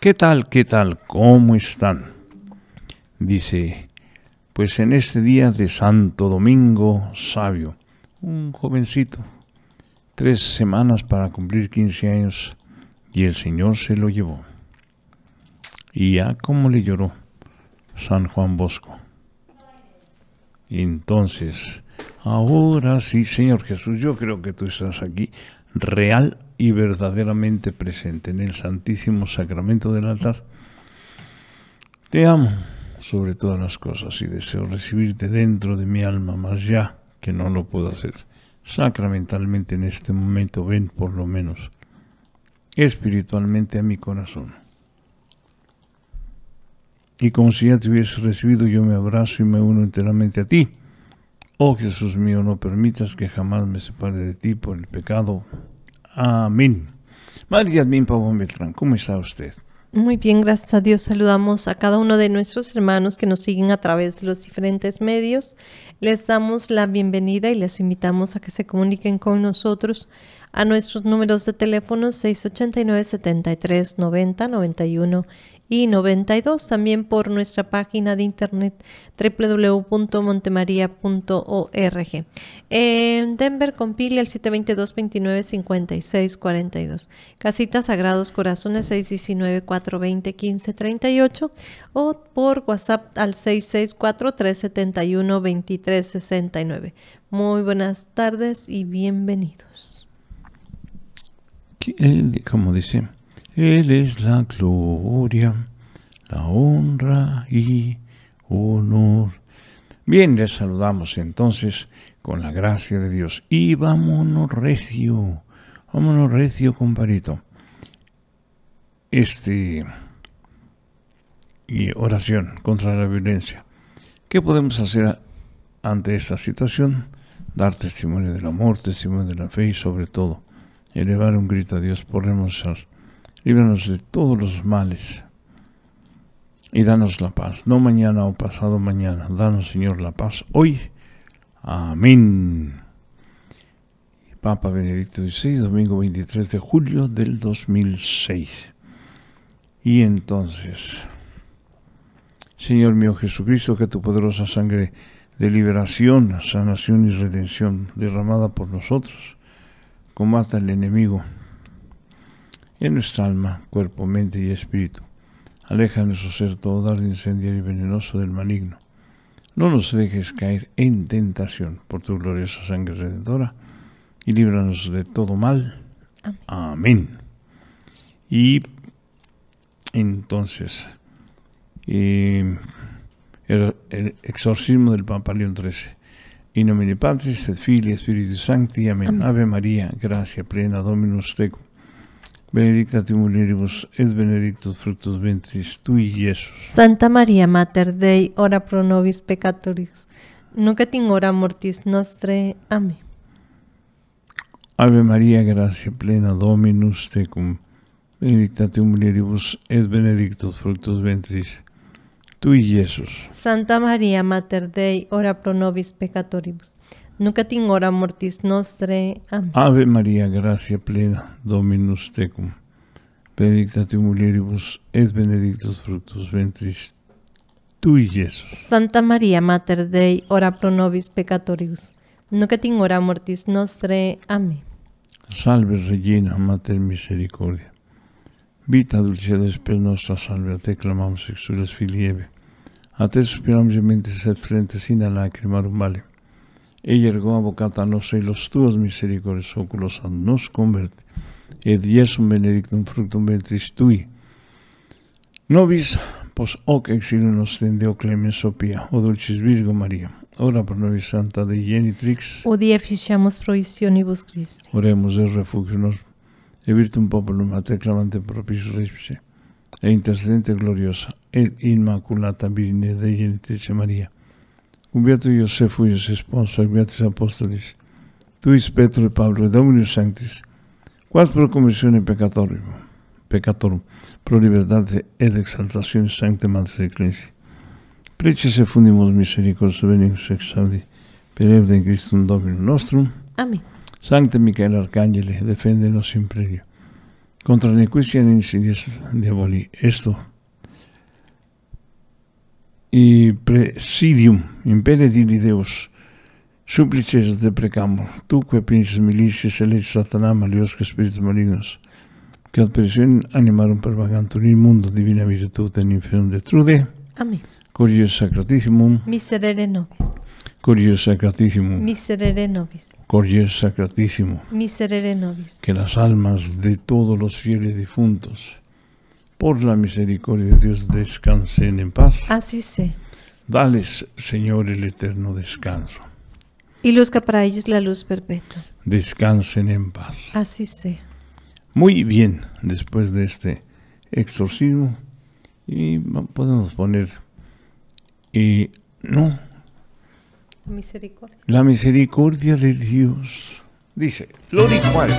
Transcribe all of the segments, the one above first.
¿Qué tal? ¿Qué tal? ¿Cómo están? Dice, pues en este día de Santo Domingo Sabio, un jovencito, tres semanas para cumplir 15 años, y el Señor se lo llevó. Y ya como le lloró San Juan Bosco. Entonces, ahora sí, Señor Jesús, yo creo que tú estás aquí real y verdaderamente presente en el Santísimo Sacramento del altar. Te amo sobre todas las cosas y deseo recibirte dentro de mi alma más ya que no lo puedo hacer. Sacramentalmente en este momento ven por lo menos espiritualmente a mi corazón. Y como si ya te hubiese recibido, yo me abrazo y me uno enteramente a ti. Oh Jesús mío, no permitas que jamás me separe de ti por el pecado, Amén. María Admin Pavón Beltrán, ¿cómo está usted? Muy bien, gracias a Dios. Saludamos a cada uno de nuestros hermanos que nos siguen a través de los diferentes medios. Les damos la bienvenida y les invitamos a que se comuniquen con nosotros a nuestros números de teléfono 689-7390-91 y 92, también por nuestra página de internet www.montemaría.org. En Denver compila al 722 29 5642 Casitas Sagrados Corazones 619-420-1538 o por WhatsApp al 664-371-2369. Muy buenas tardes y bienvenidos. Eh, ¿Cómo dice? Él es la gloria, la honra y honor. Bien, les saludamos entonces con la gracia de Dios. Y vámonos recio, vámonos recio, comparito. Este. Y oración contra la violencia. ¿Qué podemos hacer ante esta situación? Dar testimonio del amor, testimonio de la fe y sobre todo elevar un grito a Dios por renunciar líbranos de todos los males y danos la paz, no mañana o pasado mañana, danos Señor la paz hoy. Amén. Papa Benedicto XVI, domingo 23 de julio del 2006. Y entonces, Señor mío Jesucristo, que tu poderosa sangre de liberación, sanación y redención derramada por nosotros, combata al enemigo en nuestra alma, cuerpo, mente y espíritu. Aleja nuestro ser todo dardo incendiario y venenoso del maligno. No nos dejes caer en tentación por tu gloriosa sangre redentora y líbranos de todo mal. Amén. Y entonces, eh, el, exorcismo del Papa León XIII. In nomine Patris et Filii Spiritus Sancti. Amén. Ave María, gracia plena, Dominus tecum. Benedicta tu mulieribus et benedictus fructus ventris tui, Iesus. Santa María, Mater Dei, ora pro nobis peccatoribus, nunc et hora mortis nostre. Amén. Ave María, gracia plena, Dominus tecum, benedicta tu mulieribus et benedictus fructus ventris y Iesus. Santa María, Mater Dei, ora pro nobis peccatoribus, Nunca ora mortis nostre. Amén. Ave María, gracia plena, Dominus tecum. Benedicta tu mulieribus et benedictus fructus ventris tui, Jesús. Santa María, Mater Dei, ora pro nobis peccatoribus, Nunca tengo mortis nostre. Amén. Salve Regina, Mater Misericordia. Vita dulce per nostra salve, a te clamamos exules filieve. A te suspiramos mentes et frentes in lacrimarum vale e a avocata nostra los tuos misericordios oculos a nos converte, et Iesum benedictum fructum ventris tui. Nobis pos pues, hoc nos tende, o oh clemens o oh oh dulcis Virgo Maria, ora pro nobis Santa de Genitrix, o dieficiamos provisionibus Christi. Oremos el refugio nos e virtum populum a clamante propis reipse, e intercedente gloriosa, e immaculata Virgine de Genitrix María. Cumbiatur su ius responso, beatis apostolis, tuis Petro y Pablo, Dominus Sanctis, quas pro commissione peccatorum, peccatorum, pro libertate ed exaltatione, sancte mater ecclesi. Prece se fundimus misericordia venimus ex exalti, per evde in Christum Dominum nostrum. Amen. Sancte Michael Arcangele, defende nos imperio. Contra insidia e insidias diaboli, esto y presidium, impere dili Deus, súplices de precamor, tú que milices, milicias, el Satanás, Dios que espíritus malignos, que presión animaron per vagantur in mundo divina virtud en de detrude. Amén. Curios sacratissimum. Miserere nobis. Curios sacratissimum. Miserere nobis. Curios sacratissimum. Miserere nobis. Que las almas de todos los fieles difuntos por la misericordia de Dios, descansen en paz. Así sea. Dales, Señor, el eterno descanso. Y luzca para ellos la luz perpetua. Descansen en paz. Así sé. Muy bien, después de este exorcismo, y podemos poner, y eh, no, misericordia. la misericordia de Dios. Dice, lo Lori Juárez.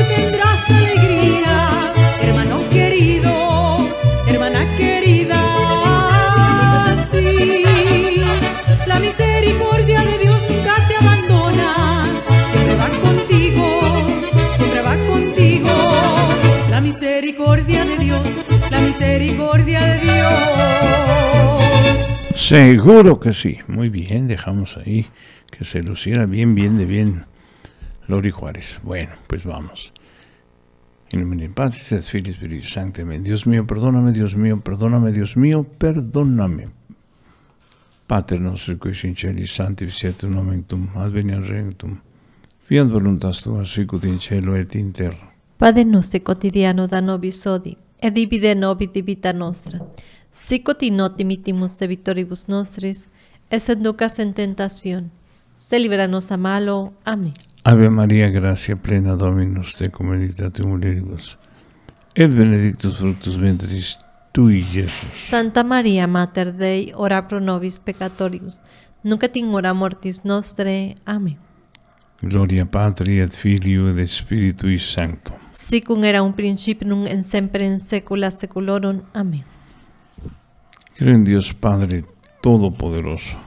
Seguro que sí. Muy bien, dejamos ahí que se luciera bien, bien, de bien Lori Juárez. Bueno, pues vamos. En nombre del Padre, de Filius, Dios mío, perdóname, Dios mío, perdóname, Dios mío, perdóname. Pater nostri qui sinceri sanctificetur nomen tuum, adveniat tuum. Fiat voluntas tua sicut in cielo et in terra. Padre nostro quotidiano da nobis odi, et divide nobis divita nostra sicut de evitoribus nostris, es educas en tentación, se nos a malo. Amén. Ave María, gracia plena Dominus tecum mulieribus, et benedictus fructus ventris y Jesús. Santa María, Mater Dei, ora pro nobis peccatoribus, Nunca et mortis nostre. Amén. Gloria Patri et Filio et Spiritui Sancto. Sicum era un principio nun en sempre en secula seculorum. Amén. Creo en Dios Padre Todopoderoso,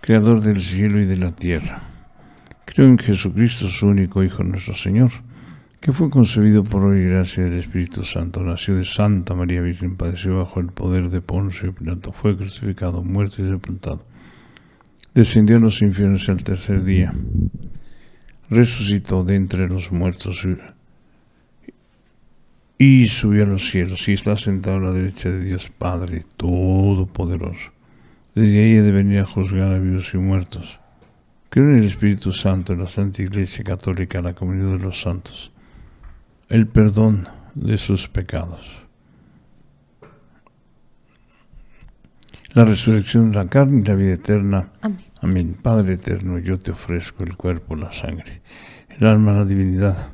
Creador del cielo y de la tierra. Creo en Jesucristo, su único Hijo, nuestro Señor, que fue concebido por hoy gracia del Espíritu Santo, nació de Santa María Virgen, padeció bajo el poder de Poncio y Pilato, fue crucificado, muerto y sepultado. Descendió a los infiernos al tercer día. Resucitó de entre los muertos y y subió a los cielos y está sentado a la derecha de Dios Padre Todopoderoso. Desde ahí he de venir a juzgar a vivos y muertos. Creo en el Espíritu Santo, en la Santa Iglesia Católica, en la comunidad de los santos, el perdón de sus pecados, la resurrección de la carne y la vida eterna. Amén. Padre eterno, yo te ofrezco el cuerpo, la sangre, el alma, la divinidad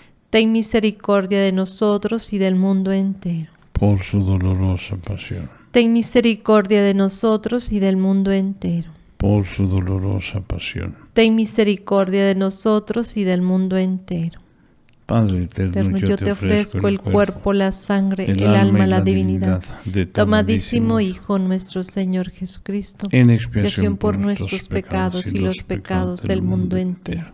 ten misericordia de nosotros y del mundo entero. Por su dolorosa pasión. Ten misericordia de nosotros y del mundo entero. Por su dolorosa pasión. Ten misericordia de nosotros y del mundo entero. Padre eterno, yo, te ofrezco el cuerpo, la sangre, el, alma, la divinidad de Hijo nuestro Señor Jesucristo, en expiación por nuestros pecados y los pecados del mundo entero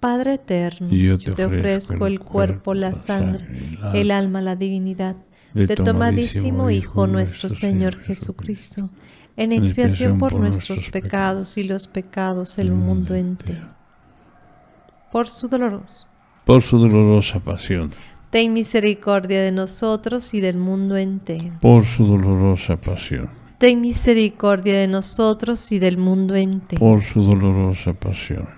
Padre eterno, yo te, ofrezco el cuerpo, la sangre, el alma, la divinidad de tomadísimo Hijo nuestro Señor Jesucristo, en expiación por nuestros pecados y los pecados del mundo entero. Por su Por su dolorosa pasión. Ten misericordia de nosotros y del mundo entero. Por su dolorosa pasión. Ten misericordia de nosotros y del mundo entero. Por su dolorosa pasión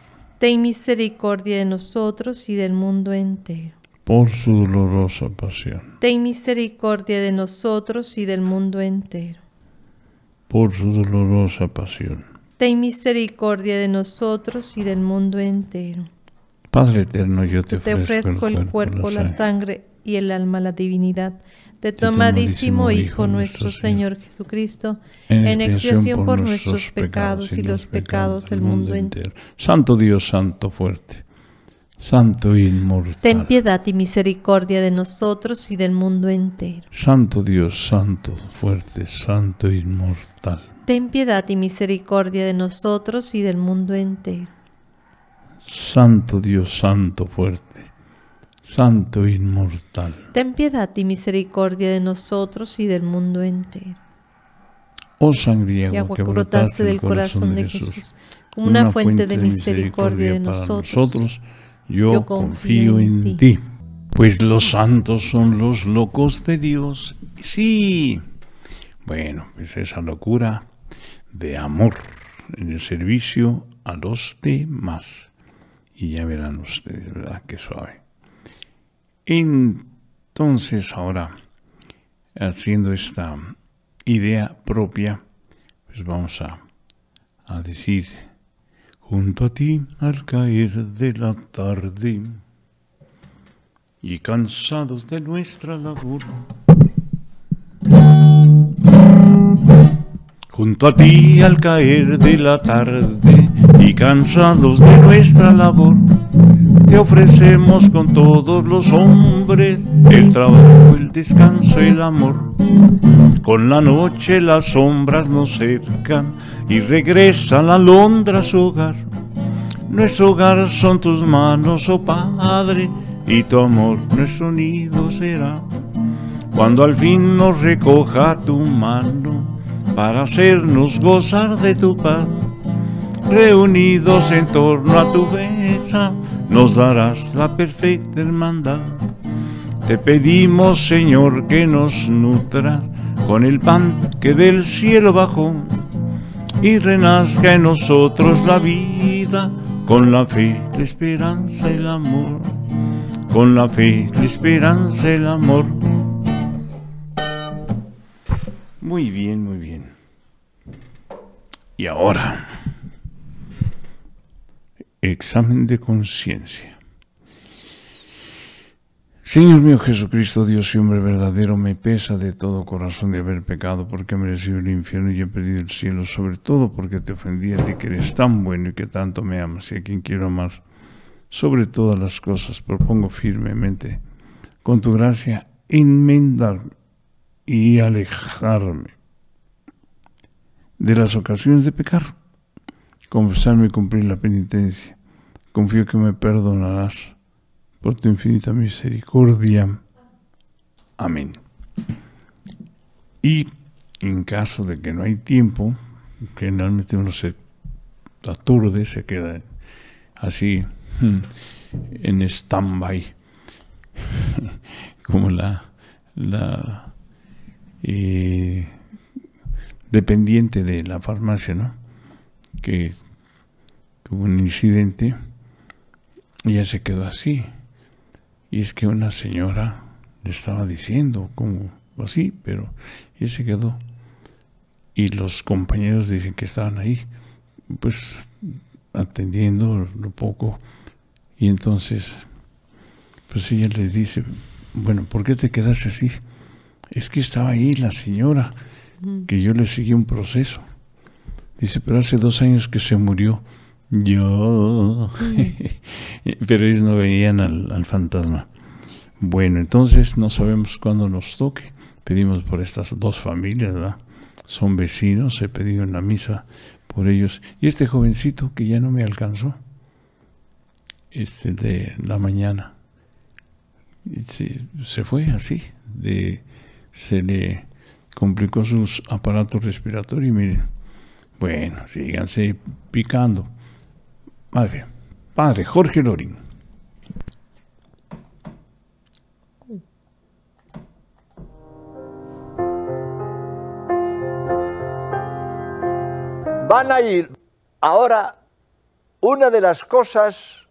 ten misericordia de nosotros y del mundo entero. Por su dolorosa pasión. Ten misericordia de nosotros y del mundo entero. Por su dolorosa pasión. Ten misericordia de nosotros y del mundo entero. Padre eterno, yo te, ofrezco, el, cuerpo, la sangre y el alma, la divinidad de tomadísimo Hijo nuestro Señor Jesucristo, en expiación por nuestros pecados y los pecados del mundo entero. Santo Dios, Santo fuerte, Santo inmortal. Ten piedad y misericordia de nosotros y del mundo entero. Santo Dios, Santo fuerte, Santo inmortal. Ten piedad y misericordia de nosotros y del mundo entero. Santo Dios, Santo fuerte. Santo e inmortal. Ten piedad y misericordia de nosotros y del mundo entero. Oh sangría que brotaste del corazón de Jesús, como una, fuente, de misericordia de nosotros, yo, confío, en, ti. Pues los santos son los locos de Dios. Sí. Bueno, pues esa locura de amor en el servicio a los demás. Y ya verán ustedes, ¿verdad? Qué suave. Entonces ahora, haciendo esta idea propia, pues vamos a, a decir, junto a ti al caer de la tarde y cansados de nuestra labor junto a ti al caer de la tarde y cansados de nuestra labor, te ofrecemos con todos los hombres el trabajo, el descanso, el amor. Con la noche las sombras nos cercan y regresa la alondra su hogar. Nuestro hogar son tus manos, oh Padre, y tu amor nuestro nido será. Cuando al fin nos recoja tu mano, para hacernos gozar de tu paz. Reunidos en torno a tu mesa, nos darás la perfecta hermandad. Te pedimos, Señor, que nos nutras con el pan que del cielo bajó y renazca en nosotros la vida con la fe, la esperanza y el amor. Con la fe, la esperanza y el amor. Muy bien, muy bien. Y ahora, examen de conciencia. Señor mío Jesucristo, Dios y hombre verdadero, me pesa de todo corazón de haber pecado porque he merecido el infierno y he perdido el cielo, sobre todo porque te ofendí a ti que eres tan bueno y que tanto me amas y a quien quiero amar. Sobre todas las cosas propongo firmemente, con tu gracia, enmendarme y alejarme de las ocasiones de pecar, confesarme y cumplir la penitencia. Confío que me perdonarás por tu infinita misericordia. Amén. Y en caso de que no hay tiempo, generalmente uno se aturde, se queda así mm, en stand-by, como la, la y eh, dependiente de la farmacia, ¿no? Que hubo un incidente y ya se quedó así. Y es que una señora le estaba diciendo como así, pero ella se quedó. Y los compañeros dicen que estaban ahí, pues atendiendo lo poco. Y entonces, pues ella les dice, bueno, ¿por qué te quedaste así? es que estaba ahí la señora, que yo le seguí un proceso. Dice, pero hace dos años que se murió. Yo. pero ellos no veían al, fantasma. Bueno, entonces no sabemos cuándo nos toque. Pedimos por estas dos familias, ¿verdad? Son vecinos, he pedido en la misa por ellos. Y este jovencito que ya no me alcanzó, este de la mañana, se, se fue así, de se le complicó sus aparatos respiratorios y miren, bueno, síganse picando. Madre, padre Jorge Lorín. Van a ir ahora una de las cosas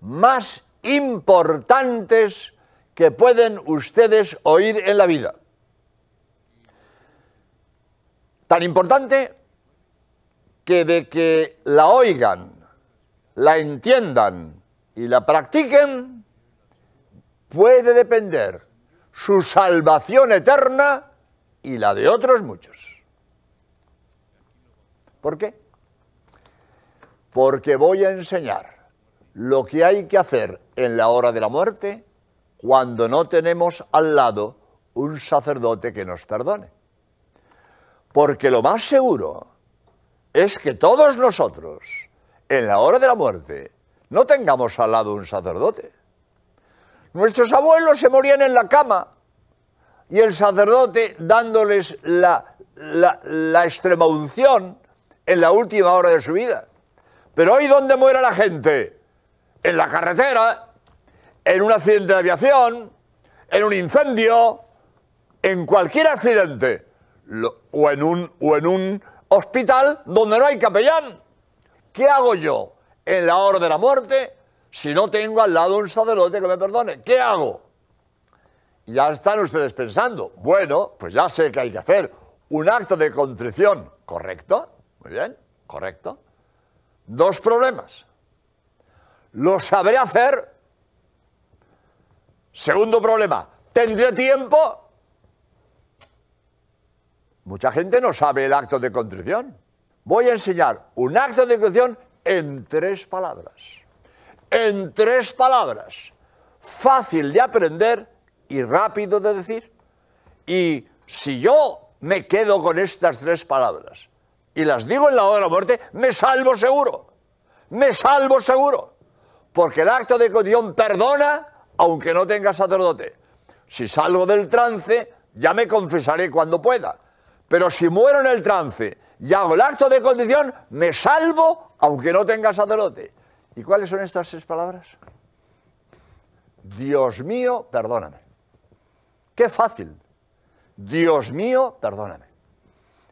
más importantes que pueden ustedes oír en la vida. Tan importante que de que la oigan, la entiendan y la practiquen, puede depender su salvación eterna y la de otros muchos. ¿Por qué? Porque voy a enseñar lo que hay que hacer en la hora de la muerte cuando no tenemos al lado un sacerdote que nos perdone. Porque lo más seguro es que todos nosotros, en la hora de la muerte, no tengamos al lado un sacerdote. Nuestros abuelos se morían en la cama y el sacerdote dándoles la, la, la extremaunción en la última hora de su vida. Pero hoy, ¿dónde muere la gente? En la carretera, en un accidente de aviación, en un incendio, en cualquier accidente o, en un, o en un hospital donde no hay capellán. ¿Qué hago yo en la hora de la muerte si no tengo al lado un sacerdote que me perdone? ¿Qué hago? Ya están ustedes pensando, bueno, pues ya sé que hay que hacer un acto de contrición, ¿correcto? Muy bien, correcto. Dos problemas. ¿Lo sabré hacer? Segundo problema, ¿tendré tiempo? Mucha gente no sabe el acto de contrición. Voy a enseñar un acto de contrición en tres palabras. En tres palabras. Fácil de aprender y rápido de decir. Y si yo me quedo con estas tres palabras y las digo en la hora de la muerte, me salvo seguro. Me salvo seguro. Porque el acto de contrición perdona aunque no tenga sacerdote. Si salgo del trance, ya me confesaré cuando pueda pero si muero en el trance y hago el acto de condición, me salvo aunque no tenga sacerdote. ¿Y cuáles son estas seis palabras? Dios mío, perdóname. Qué fácil. Dios mío, perdóname.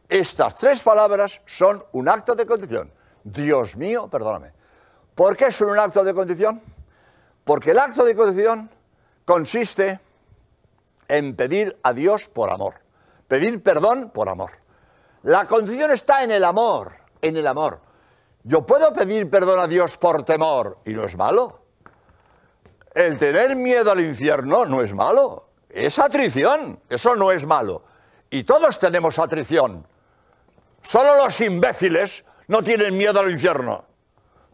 Estas tres palabras son un acto de condición. Dios mío, perdóname. ¿Por qué son un acto de condición? Porque el acto de condición consiste en pedir a Dios por amor. Pedir perdón por amor. La condición está en el amor, en el amor. Yo puedo pedir perdón a Dios por temor y no es malo. El tener miedo al infierno no es malo. Es atrición, eso no es malo. Y todos tenemos atrición. Solo los imbéciles no tienen miedo al infierno.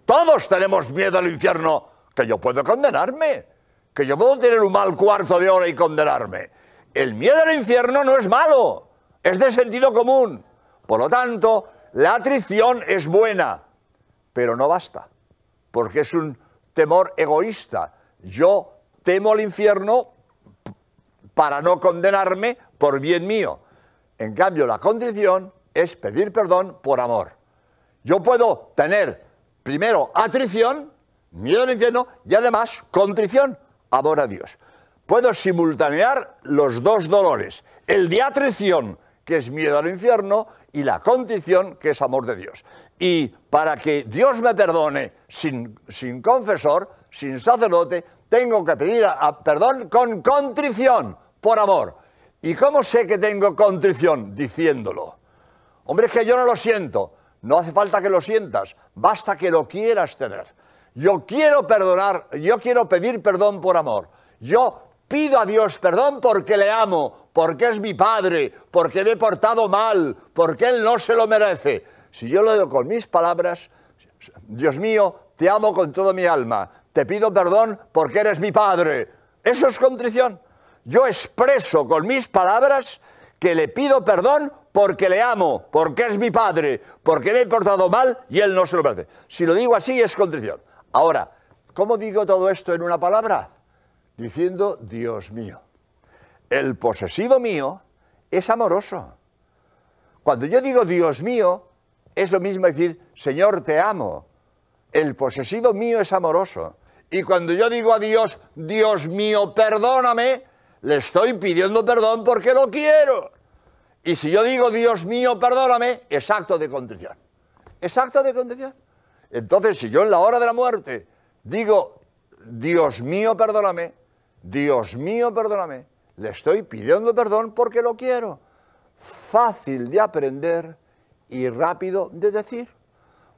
Todos tenemos miedo al infierno, que yo puedo condenarme, que yo puedo tener un mal cuarto de hora y condenarme. El miedo al infierno no es malo, es de sentido común. Por lo tanto, la atrición es buena, pero no basta, porque es un temor egoísta. Yo temo al infierno para no condenarme por bien mío. En cambio, la contrición es pedir perdón por amor. Yo puedo tener primero atrición, miedo al infierno, y además contrición, amor a Dios puedo simultanear los dos dolores, el de atrición, que es miedo al infierno, y la contrición, que es amor de Dios. Y para que Dios me perdone sin, sin confesor, sin sacerdote, tengo que pedir perdón con contrición, por amor. ¿Y cómo sé que tengo contrición? Diciéndolo. Hombre, es que yo no lo siento. No hace falta que lo sientas, basta que lo quieras tener. Yo quiero perdonar, yo quiero pedir perdón por amor. Yo pido a Dios perdón porque le amo, porque es mi padre, porque me he portado mal, porque él no se lo merece. Si yo lo digo con mis palabras, Dios mío, te amo con toda mi alma, te pido perdón porque eres mi padre. Eso es contrición. Yo expreso con mis palabras que le pido perdón porque le amo, porque es mi padre, porque me he portado mal y él no se lo merece. Si lo digo así es contrición. Ahora, ¿cómo digo todo esto en una palabra? diciendo, Dios mío, el posesivo mío es amoroso. Cuando yo digo Dios mío, es lo mismo decir, Señor, te amo. El posesivo mío es amoroso. Y cuando yo digo a Dios, Dios mío, perdóname, le estoy pidiendo perdón porque lo quiero. Y si yo digo, Dios mío, perdóname, es acto de condición, Es acto de condición, Entonces, si yo en la hora de la muerte digo, Dios mío, perdóname, Dios mío, perdóname. Le estoy pidiendo perdón porque lo quiero. Fácil de aprender y rápido de decir.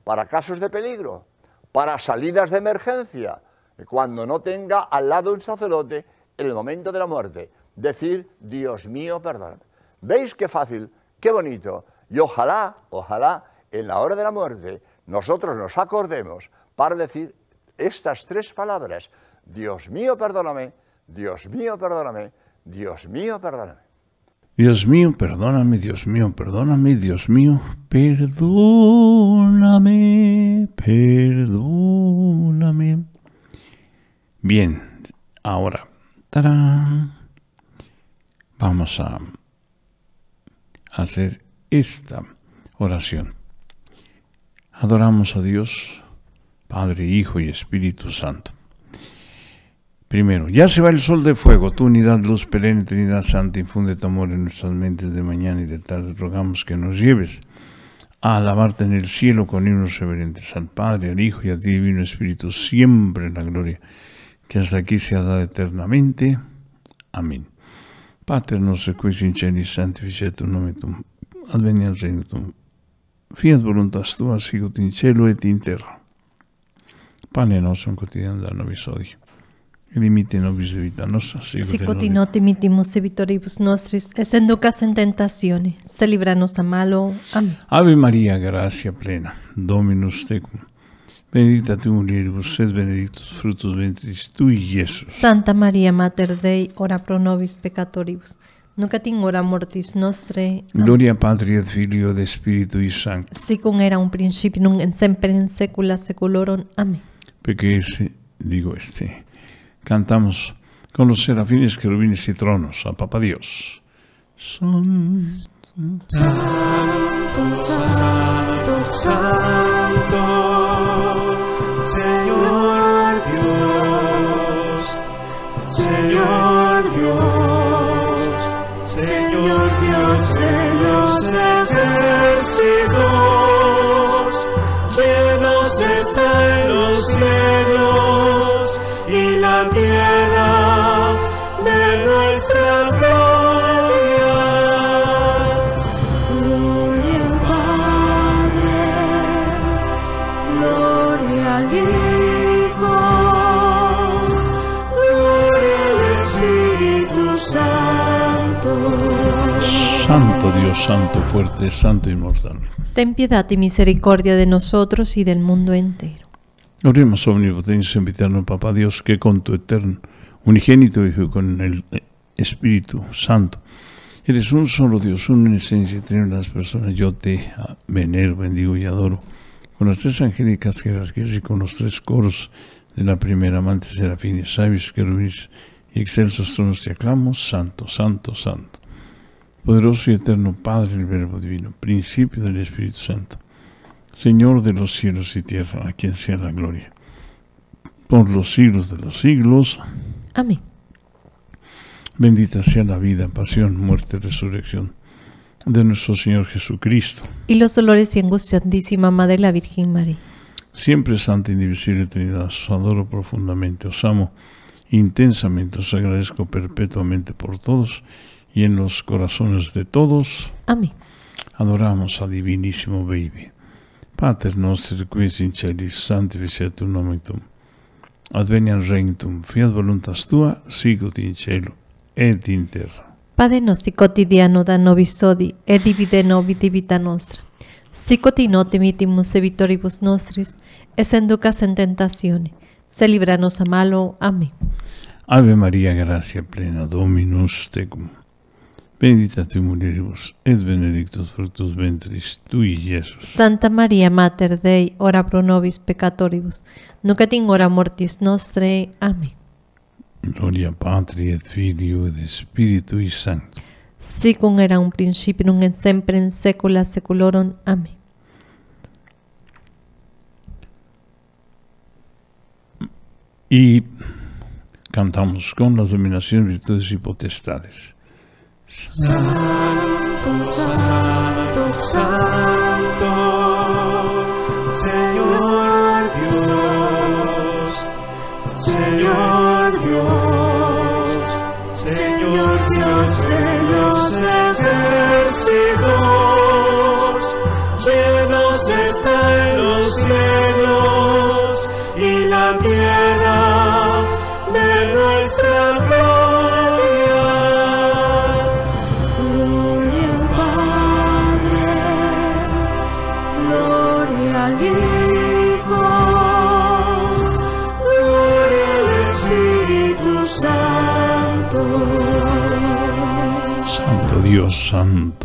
Para casos de peligro, para salidas de emergencia, cuando no tenga al lado un sacerdote en el momento de la muerte. Decir, Dios mío, perdóname. ¿Veis qué fácil? Qué bonito. Y ojalá, ojalá, en la hora de la muerte, nosotros nos acordemos para decir estas tres palabras. Dios mío, perdóname Dios mío, perdóname, Dios mío, perdóname. Dios mío, perdóname, Dios mío, perdóname, Dios mío, perdóname, perdóname. Bien, ahora, vamos a hacer esta oración. Adoramos a Dios, Padre, Hijo y Espíritu Santo. Primero, ya se va el sol de fuego, tu unidad, luz perenne, Trinidad Santa, infunde tu amor en nuestras mentes de mañana y de tarde. Rogamos que nos lleves a alabarte en el cielo con himnos reverentes al Padre, al Hijo y a Divino Espíritu, siempre en la gloria, que hasta aquí sea dado eternamente. Amén. Pater nostro tu sinceris tu tu tuum, adveniat Reino tu. Fiat voluntas tua, sicut in cielo et in terra. Pane nostrum de da nobis Limite nobis pues, vita nostra. Sicut pues, in imitimus evitoribus pues, nostris, es en ducas en tentaciones se a malo. Amén. Ave María, gracia plena, Dominus tecum. benedicta tu mulieribus, sed benedictus fructus ventris y Iesus. Santa María, Mater Dei, ora pro nobis peccatoribus, nunc et hora mortis nostre. Gloria Patri et Filio de Espíritu y Sancto. Sicum era un principio, nun en semper en saecula saeculorum. Amén. Peque ese, digo este cantamos con los serafines, querubines y tronos a Papá Dios. Santo, santo, santo, Señor Dios, Señor Dios, Señor Dios de los ejércitos. tierra de nuestra gloria. Gloria al Padre, gloria al Hijo, gloria al Espíritu Santo. Santo Dios, Santo fuerte, Santo inmortal. Ten piedad y misericordia de nosotros y del mundo entero. Oremos, oh omnipotencia, invitarnos Papá Dios, que con tu eterno, unigénito Hijo con el Espíritu Santo, eres un solo Dios, una esencia, en las personas. Yo te venero, bendigo y adoro. Con las tres angélicas jerarquías y con los tres coros de la primera amante, serafines, sabios, querubines y excelsos tronos te aclamo, santo, santo, santo. Poderoso y eterno Padre, el Verbo Divino, principio del Espíritu Santo Señor de los cielos y tierra, a quien sea la gloria, por los siglos de los siglos. Amén. Bendita sea la vida, pasión, muerte, resurrección de nuestro Señor Jesucristo. Y los dolores y angustiantísima Madre la Virgen María. Siempre Santa Indivisible Trinidad, os adoro profundamente, os amo intensamente, os agradezco perpetuamente por todos y en los corazones de todos. Amén. Adoramos al Divinísimo Baby. Pater noster, quis in celis tu nomen tuum. Adveniam regnum, fiat voluntas tua, sicut in cielo et in terra. Padre nuestro, quotidiano da nobis odi, et divide nobis divita nostra. Sicut in ote mitimus evitoribus nostris, es enducas en tentazione. se libranos a malo. Amén. Ave María, gracia plena, Dominus tecum Bendita tú mulieribus, et benedictus fructus ventris y Jesús. Santa María, Mater Dei, ora pro nobis peccatoribus, nunc et in hora mortis nostre. Amén. Gloria Patri et Filio et Spiritui Sancto. Sicum era un principio, un sempre en secula seculorum. Amén. Y cantamos con las dominaciones, virtudes y potestades. 山独唱，独唱。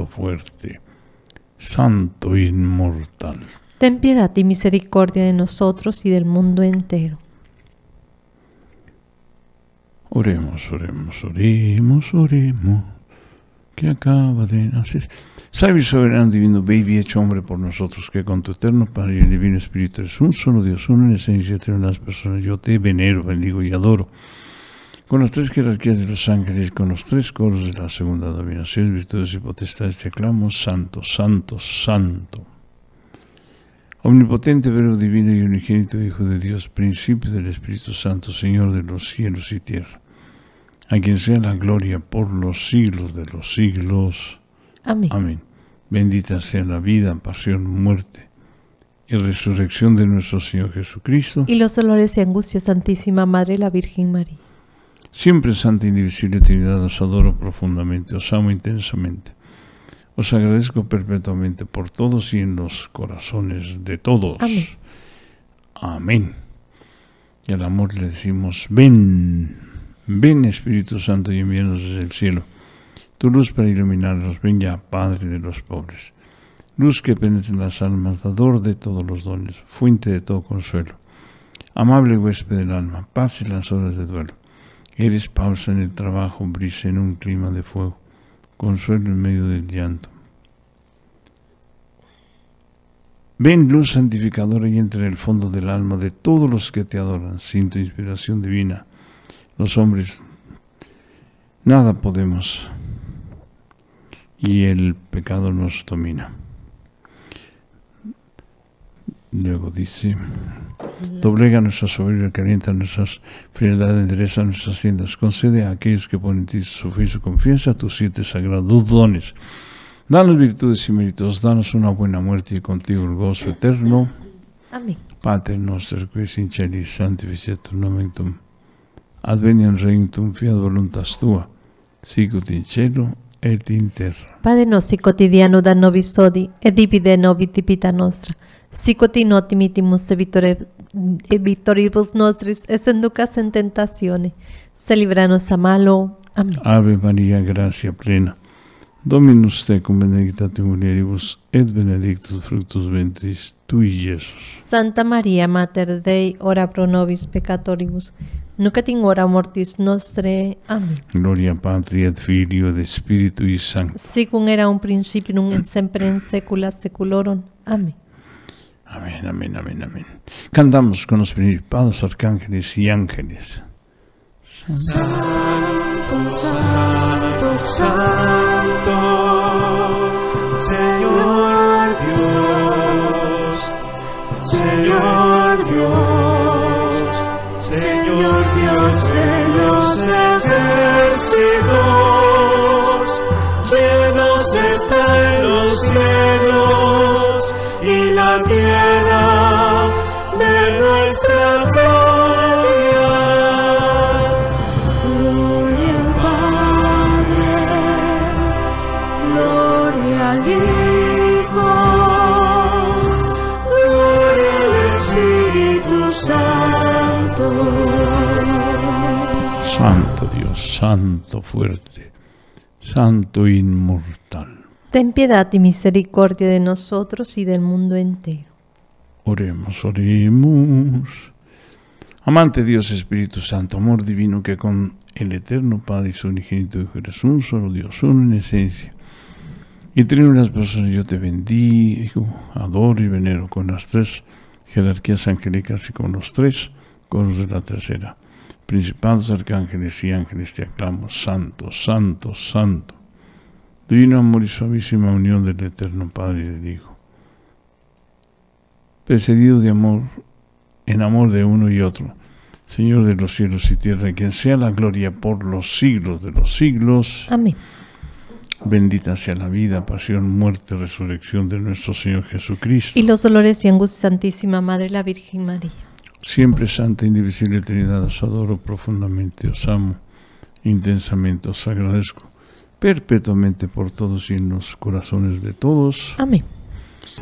fuerte, Santo inmortal. Ten piedad y misericordia de nosotros y del mundo entero. Oremos, oremos, oremos, oremos, que acaba de nacer. Sabe y soberano divino, baby hecho hombre por nosotros, que con tu eterno Padre y el Divino Espíritu es un solo Dios, uno en esencia, tres las personas. Yo te venero, bendigo y adoro con las tres jerarquías de los ángeles, con los tres coros de la segunda dominación, virtudes y potestades, te aclamo, santo, santo, santo. Omnipotente, Vero, divino y unigénito Hijo de Dios, principio del Espíritu Santo, Señor de los cielos y tierra, a quien sea la gloria por los siglos de los siglos. Amén. Amén. Bendita sea la vida, pasión, muerte y resurrección de nuestro Señor Jesucristo. Y los dolores y angustias, Santísima Madre, la Virgen María Siempre Santa Indivisible Trinidad os adoro profundamente, os amo intensamente. Os agradezco perpetuamente por todos y en los corazones de todos. Amén. Y al amor le decimos, ven, ven Espíritu Santo y envíanos desde el cielo. Tu luz para iluminarnos, ven ya, Padre de los pobres. Luz que penetra en las almas, dador de todos los dones, fuente de todo consuelo. Amable huésped del alma, paz en las horas de duelo Eres pausa en el trabajo, brisa en un clima de fuego, consuelo en medio del llanto. Ven luz santificadora y entra en el fondo del alma de todos los que te adoran, sin tu inspiración divina. Los hombres, nada podemos y el pecado nos domina. Luego dice, doblega nuestra soberbia, calienta nuestras frialdades, endereza nuestras tiendas, concede a aquellos que ponen en ti su fe y su confianza tus siete sagrados dones. Danos virtudes y méritos, danos una buena muerte y contigo el gozo eterno. Amén. Pater nuestro que in en sanctificetur nomen fiat voluntas tua, sicut in cielo et inter. Padre nostro quotidiano da nobis odi, et divide nobis nostra, sicoti e, vittoribus nostris, es enducas en tentazione, se libranos a malo. Amén. Ave María, gracia plena, Dominus tecum benedicta tu et benedictus fructus ventris tui, Jesús. Santa María, Mater Dei, ora pro nobis peccatoribus, tengo hora mortis nostre. Amén. Gloria patria, et Filio de Espíritu y Santo. Según era un principio, un siempre en sécula, seculorum. Amén. Amén, amén, amén, amén. Cantamos con los principados, arcángeles y ángeles. Santo, santo, santo, Señor. santo Dios, santo fuerte, santo inmortal. Ten piedad y misericordia de nosotros y del mundo entero. Oremos, oremos. Amante Dios Espíritu Santo, amor divino que con el eterno Padre y su unigénito Hijo eres un solo Dios, uno en esencia. Y entre unas personas yo te bendigo, adoro y venero con las tres jerarquías angélicas y con los tres coros de la tercera Principados, arcángeles y ángeles, te aclamo, santo, santo, santo. Divino amor y suavísima unión del Eterno Padre y del Hijo. Precedido de amor, en amor de uno y otro. Señor de los cielos y tierra, quien sea la gloria por los siglos de los siglos. Amén. Bendita sea la vida, pasión, muerte, resurrección de nuestro Señor Jesucristo. Y los dolores y angustias, Santísima Madre, la Virgen María Siempre Santa, Indivisible Trinidad, os adoro profundamente, os amo intensamente, os agradezco perpetuamente por todos y en los corazones de todos. Amén.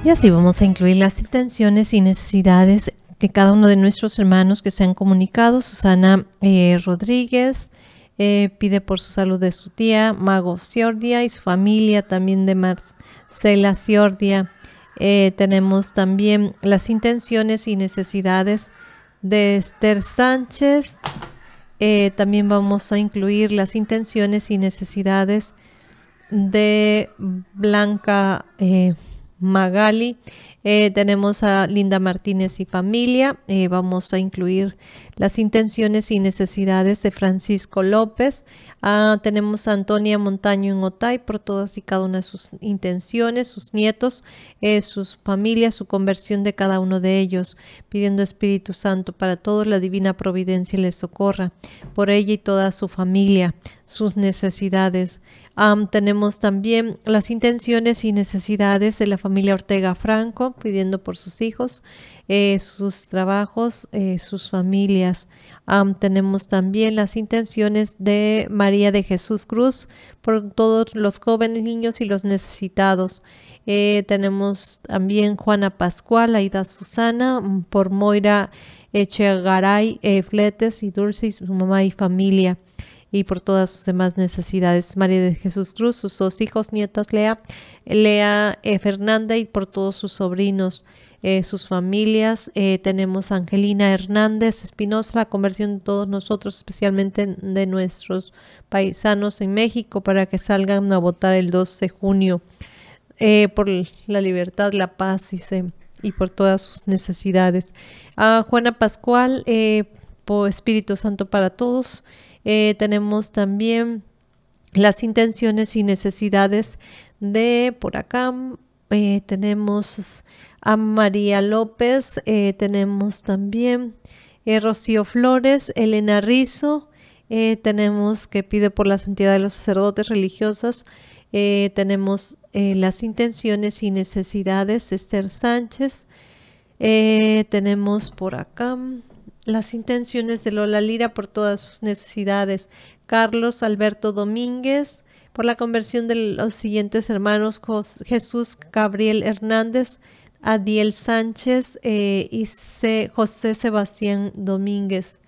Y así vamos a incluir las intenciones y necesidades que cada uno de nuestros hermanos que se han comunicado. Susana eh, Rodríguez eh, pide por su salud de su tía, Mago Ciordia y su familia, también de Marcela Ciordia. Eh, tenemos también las intenciones y necesidades de Esther Sánchez. Eh, también vamos a incluir las intenciones y necesidades de Blanca eh, Magali. Eh, tenemos a Linda Martínez y familia. vamos a incluir las intenciones y necesidades de Francisco López. Ah, tenemos a Antonia Montaño en Otay por todas y cada una de sus intenciones, sus nietos, eh, sus familias, su conversión de cada uno de ellos, pidiendo Espíritu Santo para todos la divina providencia les socorra, por ella y toda su familia, sus necesidades. tenemos también las intenciones y necesidades de la familia Ortega Franco, pidiendo por sus hijos, eh, sus trabajos, eh, sus familias. tenemos también las intenciones de María de Jesús Cruz por todos los jóvenes, niños y los necesitados. Eh, tenemos también Juana Pascual, Aida Susana, mm, por Moira Echegaray, Fletes y Dulce su mamá y familia y por todas sus demás necesidades. María de Jesús Cruz, sus dos hijos, nietas Lea, Lea Fernanda y por todos sus sobrinos. Eh, sus familias. Eh, tenemos a Angelina Hernández Espinosa, la conversión de todos nosotros, especialmente de nuestros paisanos en México, para que salgan a votar el 12 de junio eh, por la libertad, la paz y, y por todas sus necesidades. A Juana Pascual, por Espíritu Santo para todos. tenemos también las intenciones y necesidades de por acá eh, tenemos a María López, eh, tenemos también a eh, Rocío Flores, Elena Rizo, tenemos que pide por la santidad de los sacerdotes religiosas, tenemos las intenciones y necesidades, Esther Sánchez, tenemos por acá las intenciones de Lola Lira por todas sus necesidades, Carlos Alberto Domínguez, por la conversión de los siguientes hermanos, Jesús Gabriel Hernández, Adiel Sánchez eh, y José Sebastián Domínguez.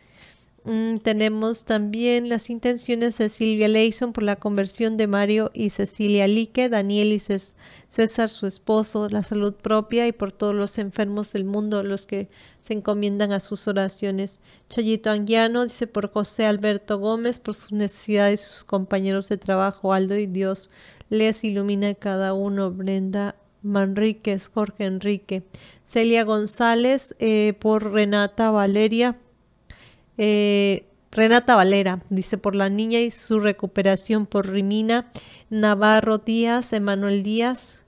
Mm, tenemos también las intenciones de Silvia Leison por la conversión de Mario y Cecilia Lique, Daniel y César, su esposo, la salud propia y por todos los enfermos del mundo, los que se encomiendan a sus oraciones. Chayito Anguiano dice por José Alberto Gómez, por sus necesidades y sus compañeros de trabajo, Aldo y Dios les ilumina cada uno, Brenda Manríquez, Jorge Enrique, Celia González, eh, por Renata Valeria, eh, Renata Valera dice por la niña y su recuperación por Rimina, Navarro Díaz, Emanuel Díaz,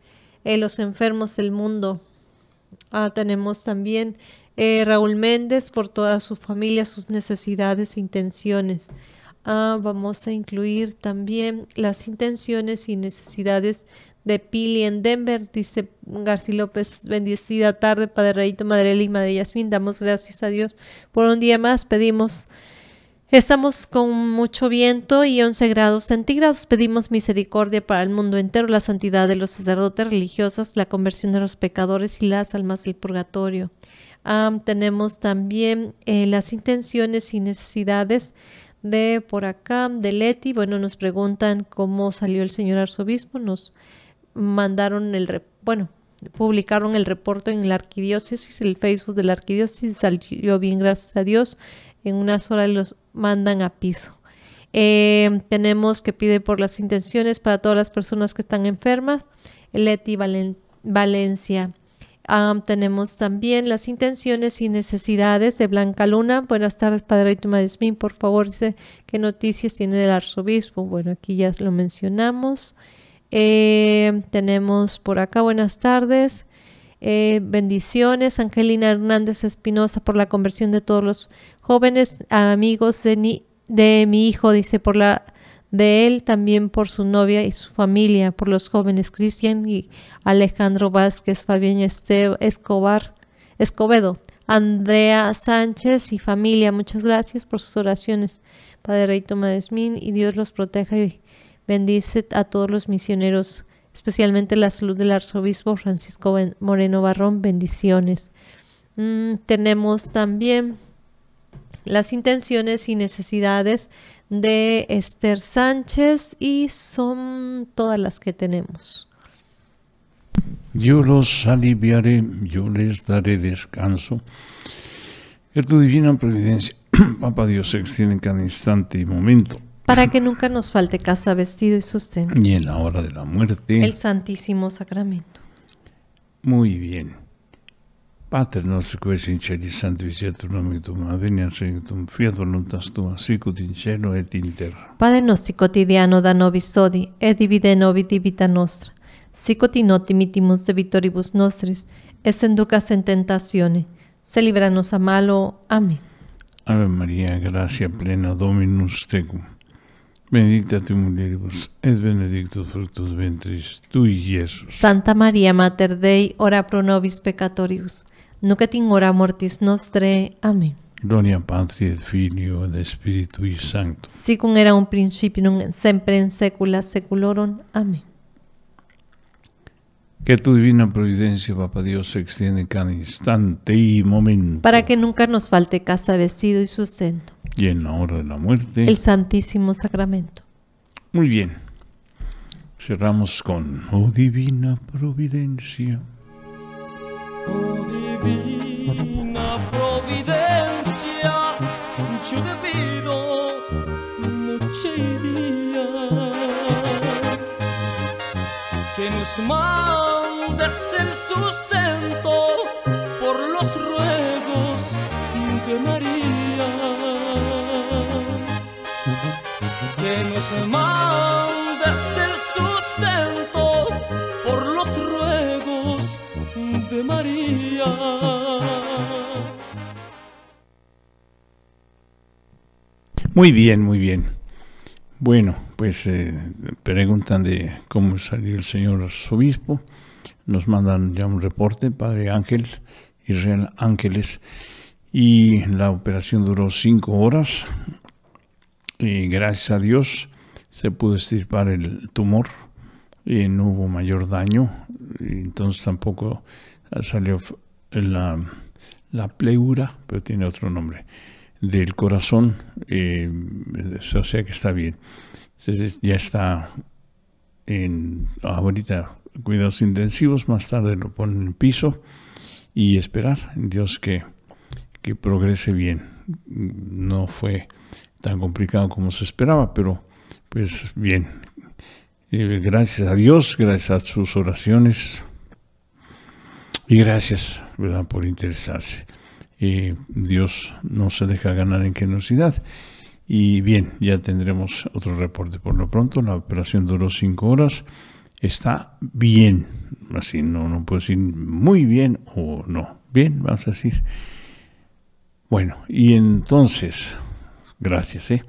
eh, los enfermos del mundo. Ah, tenemos también eh, Raúl Méndez por toda su familia, sus necesidades e intenciones. Ah, vamos a incluir también las intenciones y necesidades de Pili en Denver, dice García López, bendecida tarde, Padre Rayito, Madre y Madre Yasmin, damos gracias a Dios por un día más, pedimos, estamos con mucho viento y 11 grados centígrados, pedimos misericordia para el mundo entero, la santidad de los sacerdotes religiosos, la conversión de los pecadores y las almas del purgatorio. tenemos también eh, las intenciones y necesidades de por acá, de Leti. Bueno, nos preguntan cómo salió el señor arzobispo, nos mandaron el, bueno, publicaron el reporte en la arquidiócesis, el Facebook de la arquidiócesis salió bien, gracias a Dios. En unas horas los mandan a piso. Em, tenemos que pide por las intenciones para todas las personas que están enfermas. Leti Valencia. tenemos también las intenciones y necesidades de Blanca Luna. Buenas tardes, Padre Smith, Por favor, dice qué noticias tiene del arzobispo. Bueno, aquí ya lo mencionamos. Eh, tenemos por acá, buenas tardes. Eh, bendiciones, Angelina Hernández Espinosa, por la conversión de todos los jóvenes amigos de, de mi hijo, dice, por la de él, también por su novia y su familia, por los jóvenes Cristian y Alejandro Vázquez, Fabián Escobar, Escobedo, Andrea Sánchez y familia. Muchas gracias por sus oraciones, Padre Rey Tomás Min, y Dios los proteja y Bendice a todos los misioneros, especialmente la salud del arzobispo Francisco Moreno Barrón. Bendiciones. Mm, tenemos también las intenciones y necesidades de Esther Sánchez y son todas las que tenemos. Yo los aliviaré, yo les daré descanso. es tu divina providencia, Papa Dios, se extiende en cada instante y momento para que nunca nos falte casa, vestido y sustento. Ni en la hora de la muerte. El Santísimo Sacramento. Muy bien. Padre nostro que es en cielo, santo tu venia fiat voluntas tua, sicut in et inter. Padre nostro cotidiano, da nobis odi, e divide nobis vita nostra, sicut in de vitoribus nostris, es enducas en tentazione, se libranos a malo. Amén. Ave María, gracia plena, Dominus tecum. Bendita tu mulieribus, es benedictus fructus ventris y Jesús. Santa María, Mater Dei, ora pro nobis peccatoribus, nunc et in hora mortis nostre. Amén. Gloria Patri et Filio Espíritu y Santo. Sicum era un principio, siempre en secula seculorum. Amén. Que tu divina providencia, Papa Dios, se extiende cada instante y momento. Para que nunca nos falte casa, vestido y sustento y en la hora de la muerte. El Santísimo Sacramento. Muy bien. Cerramos con, oh divina providencia. Oh divina providencia, yo te noche día que nos mandes el sustento Muy bien, muy bien. Bueno, pues eh, preguntan de cómo salió el señor obispo. Nos mandan ya un reporte, Padre Ángel, Israel Ángeles. Y la operación duró cinco horas. Y gracias a Dios se pudo extirpar el tumor. Y no hubo mayor daño. entonces tampoco salió la, la pleura, pero tiene otro nombre del corazón, eh, o sea que está bien. ya está en ahorita cuidados intensivos, más tarde lo ponen en piso y esperar en Dios que, progrese bien. No fue tan complicado como se esperaba, pero pues bien. Eh, gracias a Dios, gracias a sus oraciones y gracias por interesarse. Dios no se deja ganar en generosidad. Y bien, ya tendremos otro reporte por lo pronto. La operación duró cinco horas. Está bien, así no, no puedo decir muy bien o no. Bien, vamos a decir. Bueno, y entonces, gracias, ¿eh?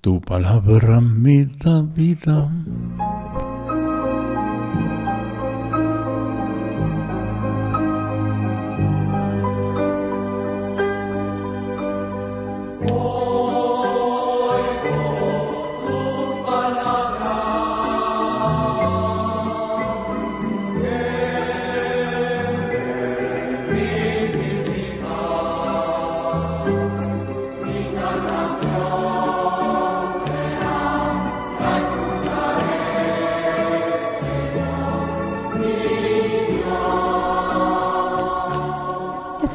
Tu palabra me da vida.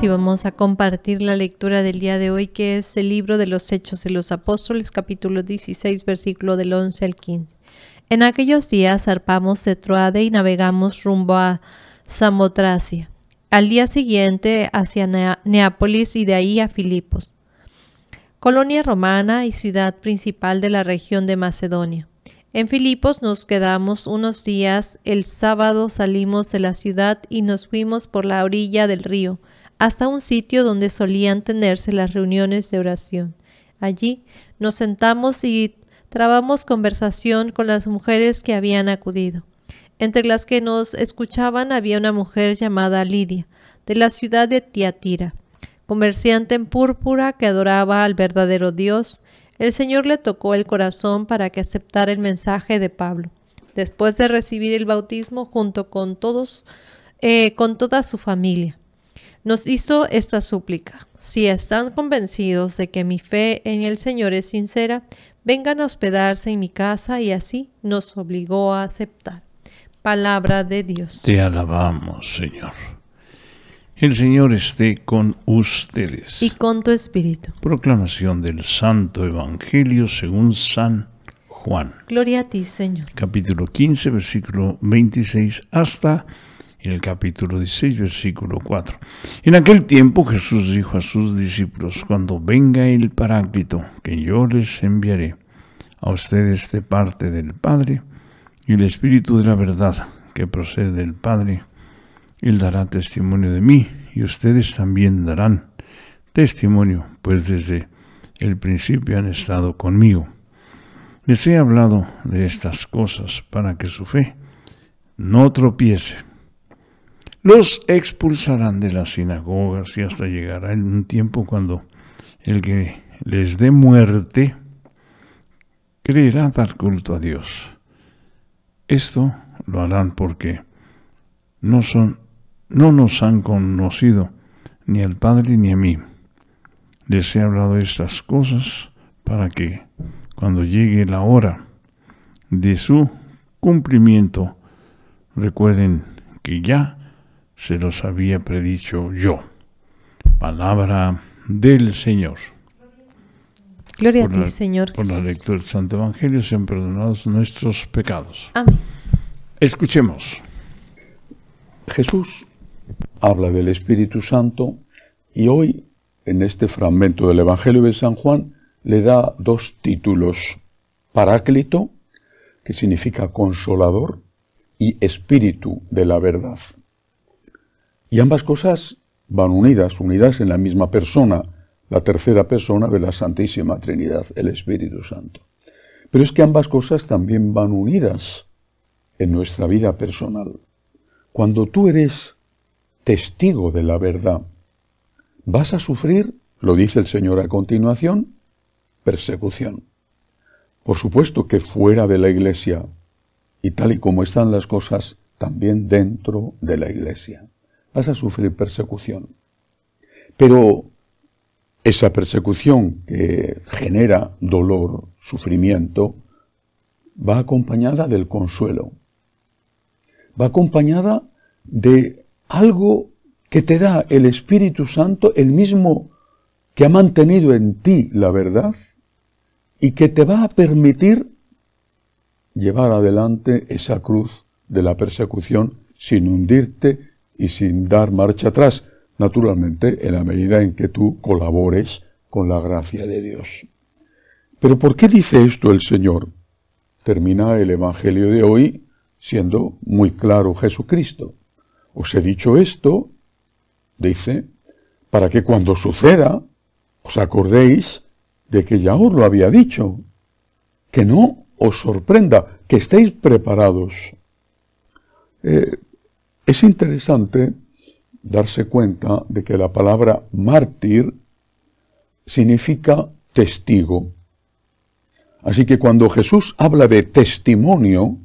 y vamos a compartir la lectura del día de hoy que es el libro de los Hechos de los Apóstoles capítulo 16 versículo del 11 al 15. En aquellos días zarpamos de Troade y navegamos rumbo a Samotracia. Al día siguiente hacia Neápolis y de ahí a Filipos, colonia romana y ciudad principal de la región de Macedonia. En Filipos nos quedamos unos días, el sábado salimos de la ciudad y nos fuimos por la orilla del río, hasta un sitio donde solían tenerse las reuniones de oración. Allí nos sentamos y trabamos conversación con las mujeres que habían acudido. Entre las que nos escuchaban había una mujer llamada Lidia, de la ciudad de Tiatira, comerciante en púrpura que adoraba al verdadero Dios. El Señor le tocó el corazón para que aceptara el mensaje de Pablo. Después de recibir el bautismo junto con todos, eh, con toda su familia, nos hizo esta súplica. Si están convencidos de que mi fe en el Señor es sincera, vengan a hospedarse en mi casa y así nos obligó a aceptar. Palabra de Dios. Te alabamos, Señor. El Señor esté con ustedes. Y con tu espíritu. Proclamación del Santo Evangelio según San Juan. Gloria a ti, Señor. Capítulo 15, versículo 26 hasta en el capítulo 16, versículo 4. En aquel tiempo Jesús dijo a sus discípulos, cuando venga el Paráclito, que yo les enviaré a ustedes de parte del Padre, y el Espíritu de la verdad que procede del Padre, Él dará testimonio de mí, y ustedes también darán testimonio, pues desde el principio han estado conmigo. Les he hablado de estas cosas para que su fe no tropiece los expulsarán de las sinagogas y hasta llegará un tiempo cuando el que les dé muerte creerá dar culto a Dios. Esto lo harán porque no son no nos han conocido ni al Padre ni a mí. Les he hablado estas cosas para que cuando llegue la hora de su cumplimiento recuerden que ya se los había predicho yo. Palabra del Señor. Gloria a ti, Señor. Por la lectura del Santo Evangelio sean perdonados nuestros pecados. Amén. Escuchemos. Jesús habla del Espíritu Santo y hoy, en este fragmento del Evangelio de San Juan, le da dos títulos. Paráclito, que significa consolador, y Espíritu de la verdad. Y ambas cosas van unidas, unidas en la misma persona, la tercera persona de la Santísima Trinidad, el Espíritu Santo. Pero es que ambas cosas también van unidas en nuestra vida personal. Cuando tú eres testigo de la verdad, vas a sufrir, lo dice el Señor a continuación, persecución. Por supuesto que fuera de la iglesia, y tal y como están las cosas, también dentro de la iglesia vas a sufrir persecución. Pero esa persecución que genera dolor, sufrimiento, va acompañada del consuelo. Va acompañada de algo que te da el Espíritu Santo, el mismo que ha mantenido en ti la verdad y que te va a permitir llevar adelante esa cruz de la persecución sin hundirte, y sin dar marcha atrás, naturalmente en la medida en que tú colabores con la gracia de Dios. Pero ¿por qué dice esto el Señor? Termina el Evangelio de hoy siendo muy claro Jesucristo. Os he dicho esto, dice, para que cuando suceda os acordéis de que ya os lo había dicho, que no os sorprenda, que estéis preparados. Eh, es interesante darse cuenta de que la palabra mártir significa testigo. Así que cuando Jesús habla de testimonio,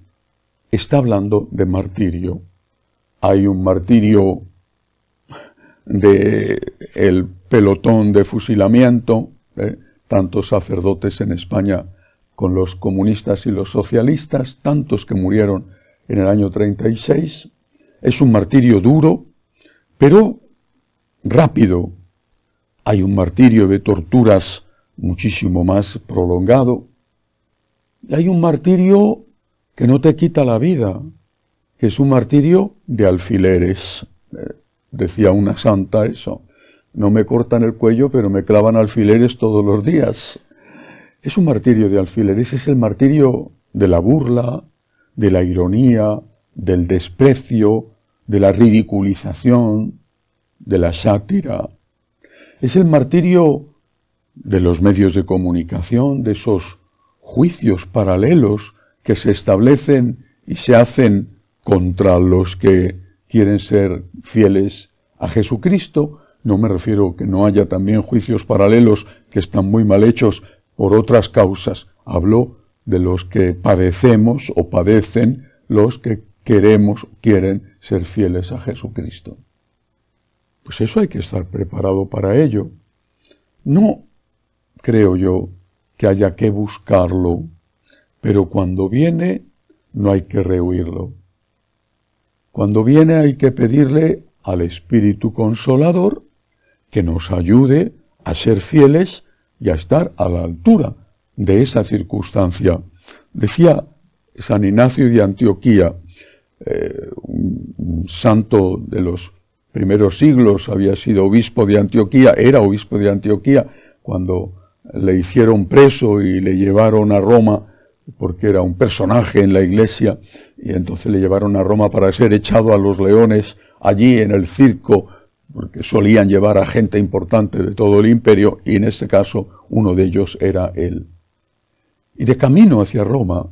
está hablando de martirio. Hay un martirio de el pelotón de fusilamiento, ¿eh? tantos sacerdotes en España con los comunistas y los socialistas, tantos que murieron en el año 36, es un martirio duro, pero rápido. Hay un martirio de torturas muchísimo más prolongado. Y Hay un martirio que no te quita la vida, que es un martirio de alfileres. Eh, decía una santa eso. No me cortan el cuello, pero me clavan alfileres todos los días. Es un martirio de alfileres, es el martirio de la burla, de la ironía, del desprecio, de la ridiculización, de la sátira. Es el martirio de los medios de comunicación, de esos juicios paralelos que se establecen y se hacen contra los que quieren ser fieles a Jesucristo. No me refiero que no haya también juicios paralelos que están muy mal hechos por otras causas. Hablo de los que padecemos o padecen los que queremos, quieren ser fieles a Jesucristo. Pues eso hay que estar preparado para ello. No creo yo que haya que buscarlo, pero cuando viene no hay que rehuirlo. Cuando viene hay que pedirle al Espíritu Consolador que nos ayude a ser fieles y a estar a la altura de esa circunstancia. Decía San Ignacio de Antioquía, eh, un, santo de los primeros siglos, había sido obispo de Antioquía, era obispo de Antioquía cuando le hicieron preso y le llevaron a Roma porque era un personaje en la iglesia y entonces le llevaron a Roma para ser echado a los leones allí en el circo porque solían llevar a gente importante de todo el imperio y en este caso uno de ellos era él. Y de camino hacia Roma,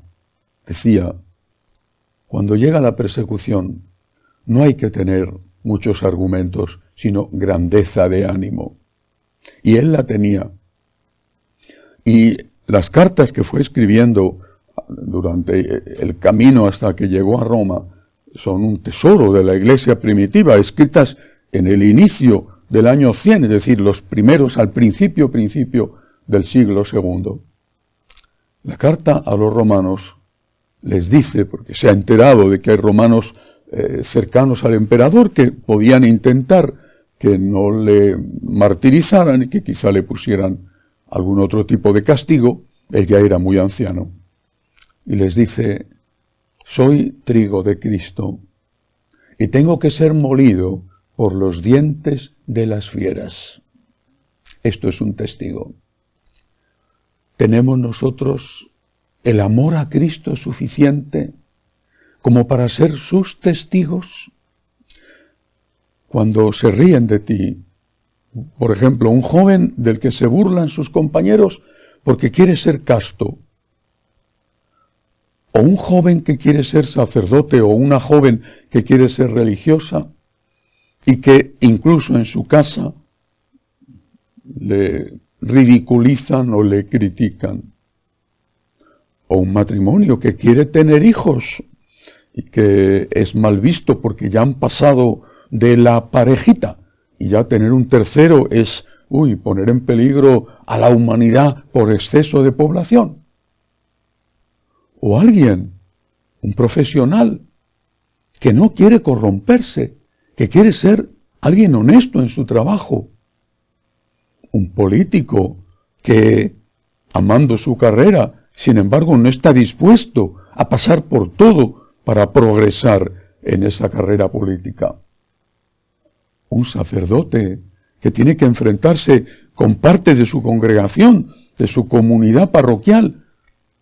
decía, cuando llega la persecución, no hay que tener muchos argumentos, sino grandeza de ánimo. Y él la tenía. Y las cartas que fue escribiendo durante el camino hasta que llegó a Roma son un tesoro de la iglesia primitiva, escritas en el inicio del año 100, es decir, los primeros al principio, principio del siglo segundo. La carta a los romanos les dice, porque se ha enterado de que hay romanos eh, cercanos al emperador que podían intentar que no le martirizaran y que quizá le pusieran algún otro tipo de castigo, él ya era muy anciano, y les dice, soy trigo de Cristo y tengo que ser molido por los dientes de las fieras. Esto es un testigo. Tenemos nosotros el amor a Cristo es suficiente como para ser sus testigos. Cuando se ríen de ti, por ejemplo, un joven del que se burlan sus compañeros porque quiere ser casto, o un joven que quiere ser sacerdote o una joven que quiere ser religiosa y que incluso en su casa le ridiculizan o le critican o un matrimonio que quiere tener hijos y que es mal visto porque ya han pasado de la parejita y ya tener un tercero es, uy, poner en peligro a la humanidad por exceso de población. O alguien, un profesional, que no quiere corromperse, que quiere ser alguien honesto en su trabajo. Un político que, amando su carrera, sin embargo, no está dispuesto a pasar por todo para progresar en esa carrera política. Un sacerdote que tiene que enfrentarse con parte de su congregación, de su comunidad parroquial,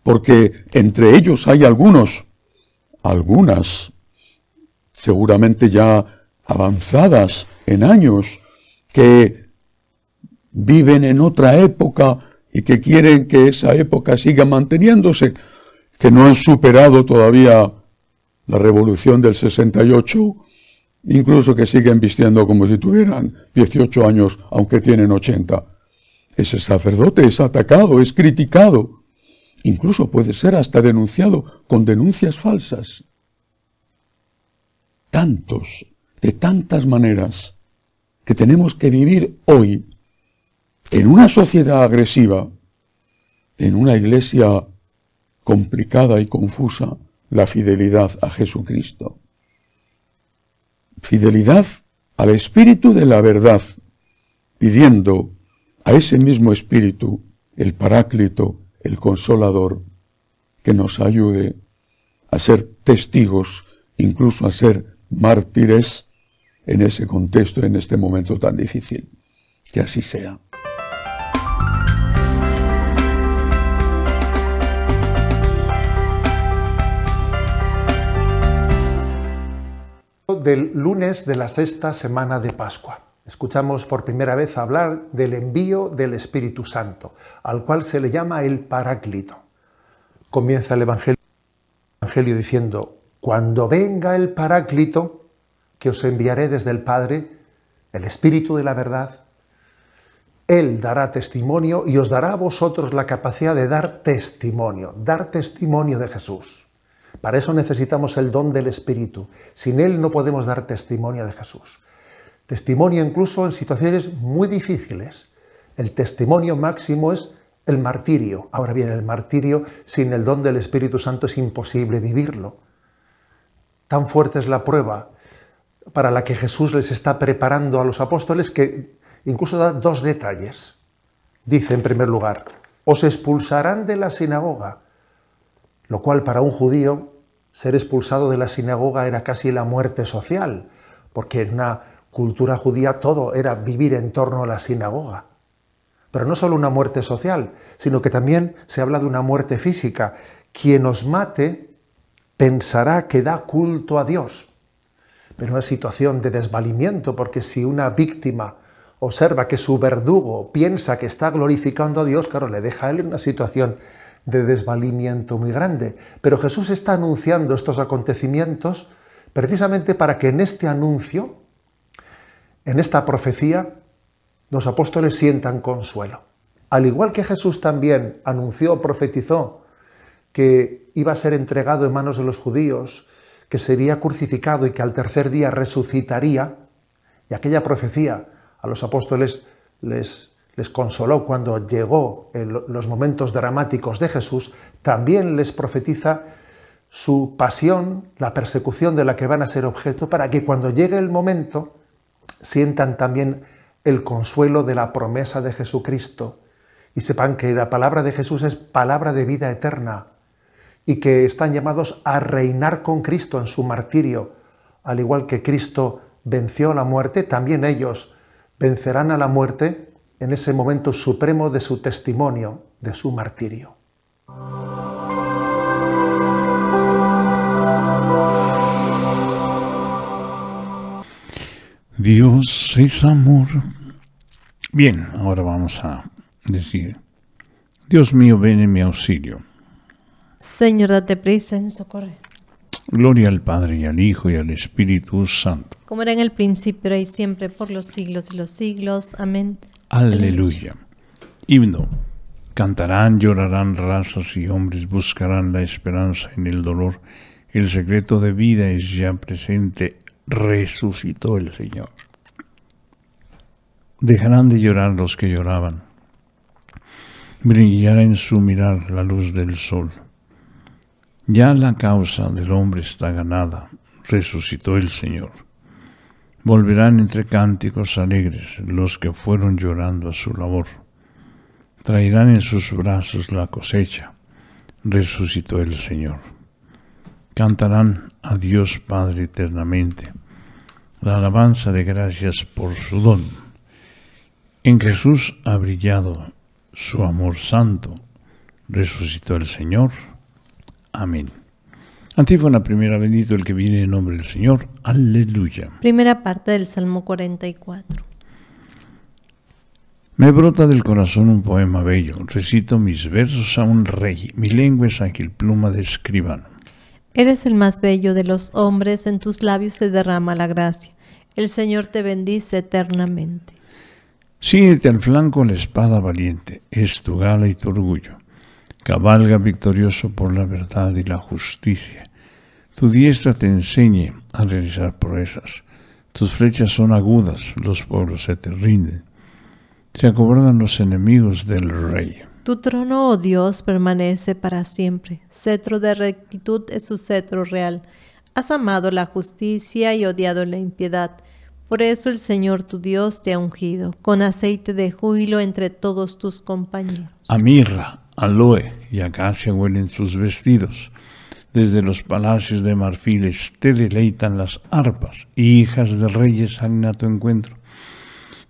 porque entre ellos hay algunos, algunas, seguramente ya avanzadas en años, que viven en otra época, y que quieren que esa época siga manteniéndose, que no han superado todavía la revolución del 68, incluso que siguen vistiendo como si tuvieran 18 años, aunque tienen 80. Ese sacerdote es atacado, es criticado, incluso puede ser hasta denunciado con denuncias falsas. Tantos, de tantas maneras, que tenemos que vivir hoy en una sociedad agresiva, en una iglesia complicada y confusa, la fidelidad a Jesucristo. Fidelidad al espíritu de la verdad, pidiendo a ese mismo espíritu, el paráclito, el consolador, que nos ayude a ser testigos, incluso a ser mártires en ese contexto, en este momento tan difícil. Que así sea. del lunes de la sexta semana de Pascua. Escuchamos por primera vez hablar del envío del Espíritu Santo, al cual se le llama el Paráclito. Comienza el Evangelio, diciendo, cuando venga el Paráclito, que os enviaré desde el Padre, el Espíritu de la verdad, Él dará testimonio y os dará a vosotros la capacidad de dar testimonio, dar testimonio de Jesús. Para eso necesitamos el don del Espíritu. Sin Él no podemos dar testimonio de Jesús. Testimonio incluso en situaciones muy difíciles. El testimonio máximo es el martirio. Ahora bien, el martirio sin el don del Espíritu Santo es imposible vivirlo. Tan fuerte es la prueba para la que Jesús les está preparando a los apóstoles que incluso da dos detalles. Dice en primer lugar, os expulsarán de la sinagoga, lo cual para un judío ser expulsado de la sinagoga era casi la muerte social, porque en una cultura judía todo era vivir en torno a la sinagoga. Pero no solo una muerte social, sino que también se habla de una muerte física. Quien os mate pensará que da culto a Dios. Pero una situación de desvalimiento, porque si una víctima observa que su verdugo piensa que está glorificando a Dios, claro, le deja a él en una situación de desvalimiento muy grande. Pero Jesús está anunciando estos acontecimientos precisamente para que en este anuncio, en esta profecía, los apóstoles sientan consuelo. Al igual que Jesús también anunció, profetizó que iba a ser entregado en manos de los judíos, que sería crucificado y que al tercer día resucitaría, y aquella profecía a los apóstoles les les consoló cuando llegó en los momentos dramáticos de Jesús, también les profetiza su pasión, la persecución de la que van a ser objeto, para que cuando llegue el momento sientan también el consuelo de la promesa de Jesucristo y sepan que la palabra de Jesús es palabra de vida eterna y que están llamados a reinar con Cristo en su martirio, al igual que Cristo venció la muerte, también ellos vencerán a la muerte en ese momento supremo de su testimonio, de su martirio. Dios es amor. Bien, ahora vamos a decir, Dios mío, ven en mi auxilio. Señor, date prisa en socorre. Gloria al Padre y al Hijo y al Espíritu Santo. Como era en el principio y siempre, por los siglos y los siglos. Amén. Aleluya. Himno. Cantarán, llorarán razas y hombres, buscarán la esperanza en el dolor. El secreto de vida es ya presente. Resucitó el Señor. Dejarán de llorar los que lloraban. Brillará en su mirar la luz del sol. Ya la causa del hombre está ganada. Resucitó el Señor. Volverán entre cánticos alegres los que fueron llorando a su labor. Traerán en sus brazos la cosecha. Resucitó el Señor. Cantarán a Dios Padre eternamente la alabanza de gracias por su don. En Jesús ha brillado su amor santo. Resucitó el Señor. Amén. Antífona primera, bendito el que viene en nombre del Señor. Aleluya. Primera parte del Salmo 44. Me brota del corazón un poema bello. Recito mis versos a un rey. Mi lengua es ángel pluma de escribano. Eres el más bello de los hombres. En tus labios se derrama la gracia. El Señor te bendice eternamente. Síguete al flanco la espada valiente. Es tu gala y tu orgullo. Cabalga victorioso por la verdad y la justicia. Tu diestra te enseñe a realizar proezas. Tus flechas son agudas, los pueblos se te rinden. Se acobardan los enemigos del rey. Tu trono, oh Dios, permanece para siempre. Cetro de rectitud es su cetro real. Has amado la justicia y odiado la impiedad. Por eso el Señor tu Dios te ha ungido con aceite de júbilo entre todos tus compañeros. A aloe y acacia huelen sus vestidos. Desde los palacios de marfiles te deleitan las arpas, y hijas de reyes salen a tu encuentro.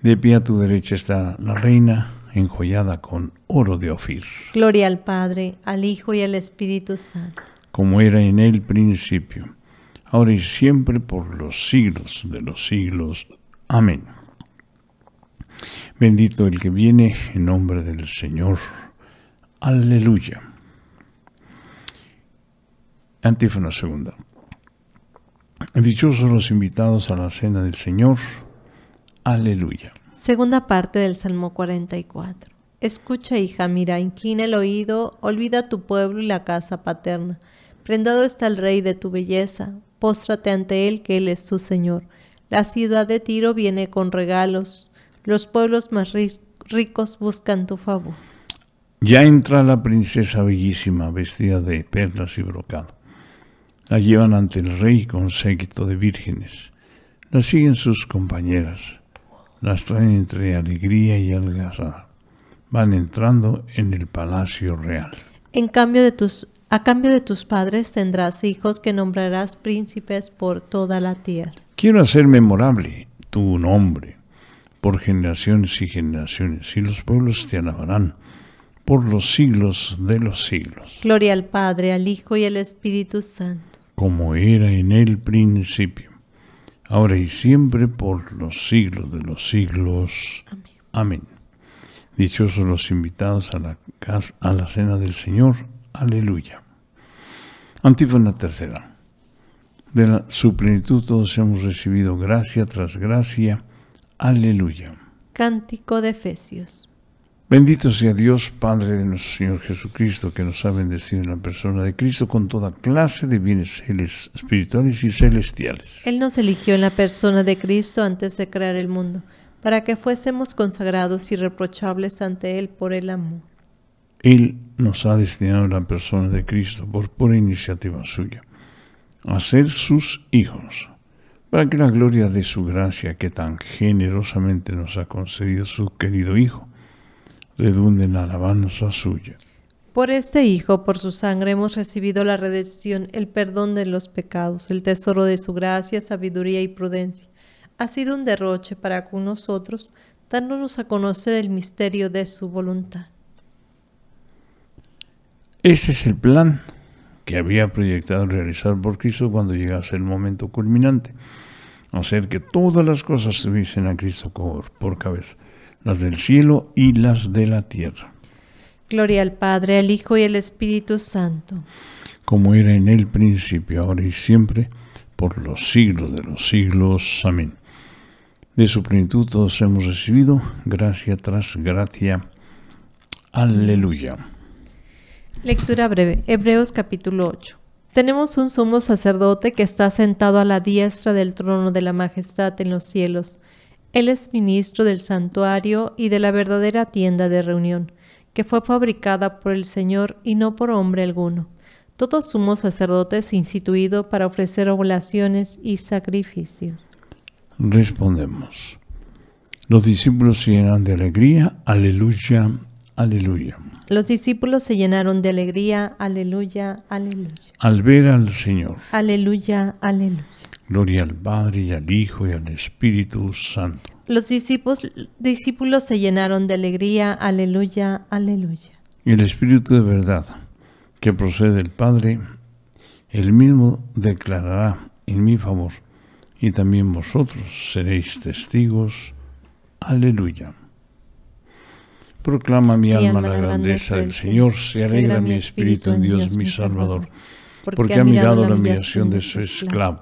De pie a tu derecha está la reina, enjollada con oro de Ofir. Gloria al Padre, al Hijo y al Espíritu Santo. Como era en el principio, ahora y siempre por los siglos de los siglos. Amén. Bendito el que viene en nombre del Señor. Aleluya. Antífona segunda. Dichosos los invitados a la cena del Señor. Aleluya. Segunda parte del Salmo 44. Escucha, hija, mira, inclina el oído, olvida tu pueblo y la casa paterna. Prendado está el rey de tu belleza, póstrate ante él, que él es tu Señor. La ciudad de Tiro viene con regalos, los pueblos más ricos buscan tu favor. Ya entra la princesa bellísima, vestida de perlas y brocado. La llevan ante el rey con séquito de vírgenes. La siguen sus compañeras. Las traen entre alegría y algazara. Van entrando en el palacio real. En cambio de tus, a cambio de tus padres tendrás hijos que nombrarás príncipes por toda la tierra. Quiero hacer memorable tu nombre por generaciones y generaciones, y los pueblos te alabarán por los siglos de los siglos. Gloria al Padre, al Hijo y al Espíritu Santo. Como era en el principio, ahora y siempre, por los siglos de los siglos. Amén. Dichosos los invitados a la, casa, a la cena del Señor. Aleluya. Antífona tercera. De la, su plenitud todos hemos recibido gracia tras gracia. Aleluya. Cántico de Efesios. Bendito sea Dios, Padre de nuestro Señor Jesucristo, que nos ha bendecido en la persona de Cristo con toda clase de bienes espirituales y celestiales. Él nos eligió en la persona de Cristo antes de crear el mundo, para que fuésemos consagrados y reprochables ante Él por el amor. Él nos ha destinado en la persona de Cristo por pura iniciativa suya, a ser sus hijos, para que la gloria de su gracia que tan generosamente nos ha concedido su querido Hijo, Redunden alabanza suya. Por este Hijo, por su sangre, hemos recibido la redención, el perdón de los pecados, el tesoro de su gracia, sabiduría y prudencia. Ha sido un derroche para con nosotros, dándonos a conocer el misterio de su voluntad. Ese es el plan que había proyectado realizar por Cristo cuando llegase el momento culminante, hacer que todas las cosas se subiesen a Cristo por cabeza las del cielo y las de la tierra. Gloria al Padre, al Hijo y al Espíritu Santo. Como era en el principio, ahora y siempre, por los siglos de los siglos. Amén. De su plenitud todos hemos recibido gracia tras gracia. Aleluya. Lectura breve, Hebreos capítulo 8. Tenemos un sumo sacerdote que está sentado a la diestra del trono de la majestad en los cielos él es ministro del santuario y de la verdadera tienda de reunión, que fue fabricada por el Señor y no por hombre alguno. Todos somos sacerdotes instituidos instituido para ofrecer oblaciones y sacrificios. Respondemos. Los discípulos se llenan de alegría. Aleluya, aleluya. Los discípulos se llenaron de alegría. Aleluya, aleluya. Al ver al Señor. Aleluya, aleluya. Gloria al Padre y al Hijo y al Espíritu Santo. Los discípulos, se llenaron de alegría. Aleluya, aleluya. Y el Espíritu de verdad, que procede del Padre, el mismo declarará en mi favor, y también vosotros seréis testigos. Aleluya. Proclama mi, alma, la grandeza del Señor, se alegra mi espíritu en Dios mi Salvador, porque, ha mirado la humillación de su esclavo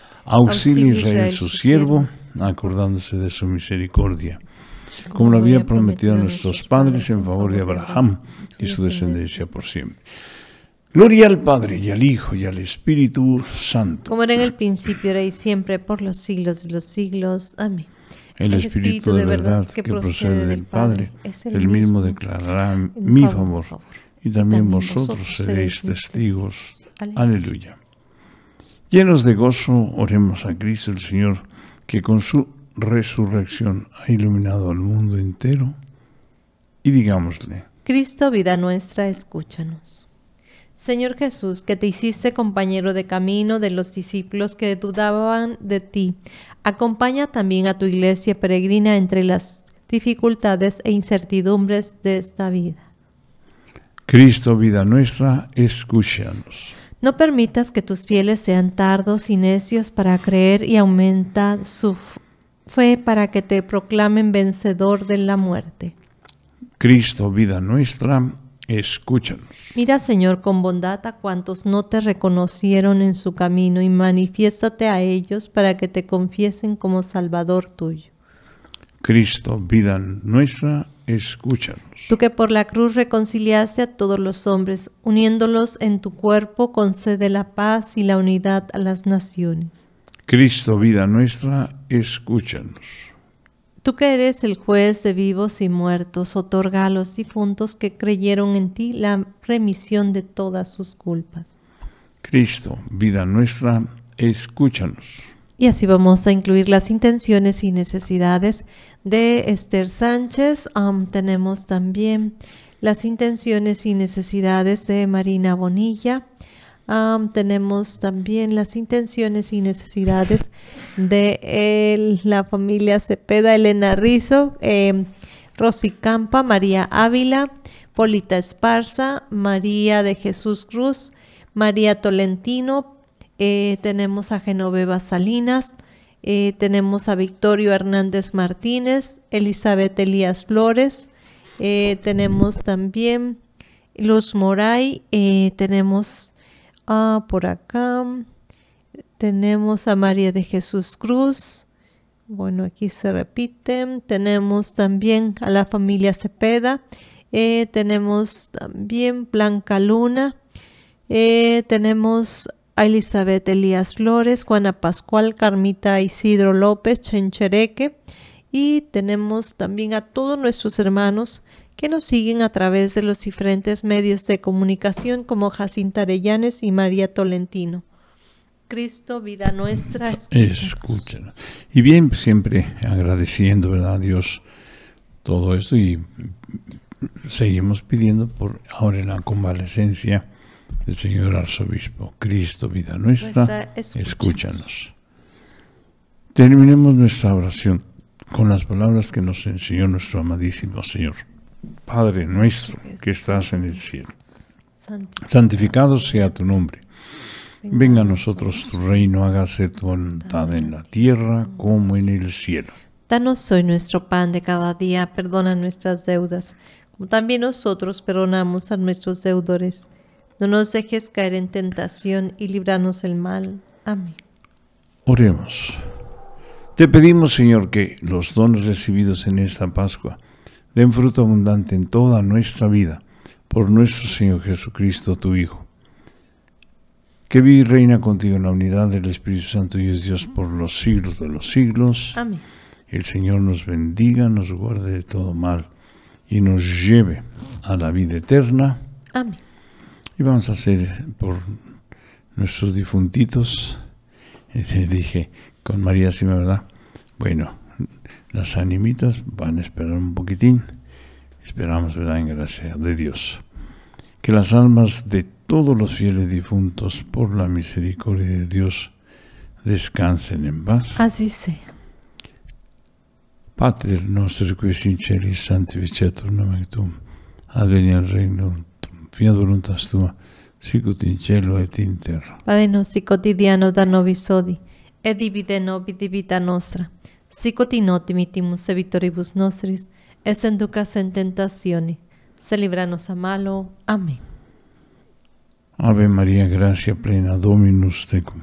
Auxilia Israel su siervo, acordándose de su misericordia, como lo había prometido a nuestros padres en favor de Abraham y su descendencia por siempre. Gloria al Padre y al Hijo y al Espíritu Santo. Como era en el principio, era y siempre, por los siglos de los siglos. Amén. El, Espíritu, de verdad que, procede del Padre, el, mismo, declarará mi favor, y también, vosotros seréis testigos. Aleluya. Llenos de gozo, oremos a Cristo el Señor, que con su resurrección ha iluminado al mundo entero, y digámosle, Cristo, vida nuestra, escúchanos. Señor Jesús, que te hiciste compañero de camino de los discípulos que dudaban de ti, acompaña también a tu iglesia peregrina entre las dificultades e incertidumbres de esta vida. Cristo, vida nuestra, escúchanos. No permitas que tus fieles sean tardos y necios para creer y aumenta su fe para que te proclamen vencedor de la muerte. Cristo, vida nuestra, escúchanos. Mira, Señor, con bondad a cuantos no te reconocieron en su camino y manifiéstate a ellos para que te confiesen como Salvador tuyo. Cristo, vida nuestra, escúchanos. Tú que por la cruz reconciliaste a todos los hombres, uniéndolos en tu cuerpo, concede la paz y la unidad a las naciones. Cristo, vida nuestra, escúchanos. Tú que eres el juez de vivos y muertos, otorga a los difuntos que creyeron en ti la remisión de todas sus culpas. Cristo, vida nuestra, escúchanos y así vamos a incluir las intenciones y necesidades de Esther Sánchez. tenemos también las intenciones y necesidades de Marina Bonilla. tenemos también las intenciones y necesidades de la familia Cepeda, Elena Rizo, em, Rosy Campa, María Ávila, Polita Esparza, María de Jesús Cruz, María Tolentino, eh, tenemos a Genoveva Salinas, eh, tenemos a Victorio Hernández Martínez, Elizabeth Elías Flores, eh, tenemos también Luz Moray, tenemos a ah, por acá, tenemos a María de Jesús Cruz, bueno, aquí se repiten, tenemos también a la familia Cepeda, tenemos también Blanca Luna, tenemos a Elizabeth Elías Flores, Juana Pascual, Carmita Isidro López, Chenchereque y tenemos también a todos nuestros hermanos que nos siguen a través de los diferentes medios de comunicación como Jacinta Arellanes y María Tolentino. Cristo, vida nuestra, escúchenos. Y bien, siempre agradeciendo a Dios todo esto y seguimos pidiendo por ahora en la convalecencia el Señor Arzobispo, Cristo, vida nuestra, escúchanos. Terminemos nuestra oración con las palabras que nos enseñó nuestro amadísimo Señor. Padre nuestro que estás en el cielo, santificado sea tu nombre. Venga a nosotros tu reino, hágase tu voluntad en la tierra como en el cielo. Danos hoy nuestro pan de cada día, perdona nuestras deudas, como también nosotros perdonamos a nuestros deudores no nos dejes caer en tentación y líbranos del mal. Amén. Oremos. Te pedimos, Señor, que los dones recibidos en esta Pascua den fruto abundante en toda nuestra vida, por nuestro Señor Jesucristo, tu Hijo, que vive y reina contigo en la unidad del Espíritu Santo y es Dios por los siglos de los siglos. Amén. El Señor nos bendiga, nos guarde de todo mal y nos lleve a la vida eterna. Amén vamos a hacer por nuestros difuntitos, dije, con María me ¿verdad? Bueno, las animitas van a esperar un poquitín. Esperamos, ¿verdad? En gracia de Dios. Que las almas de todos los fieles difuntos, por la misericordia de Dios, descansen en paz. Así sea. Pater nostro qui in celis santificetur nomen fiat voluntas tua, sicut in cielo et in terra. Padre nostri quotidiano da nobis odi, et divide nobis divita nostra, sicut in otimitimus evitoribus nostris, es en ducas en tentaciones, se a malo. Amén. Ave María, gracia plena, Dominus tecum.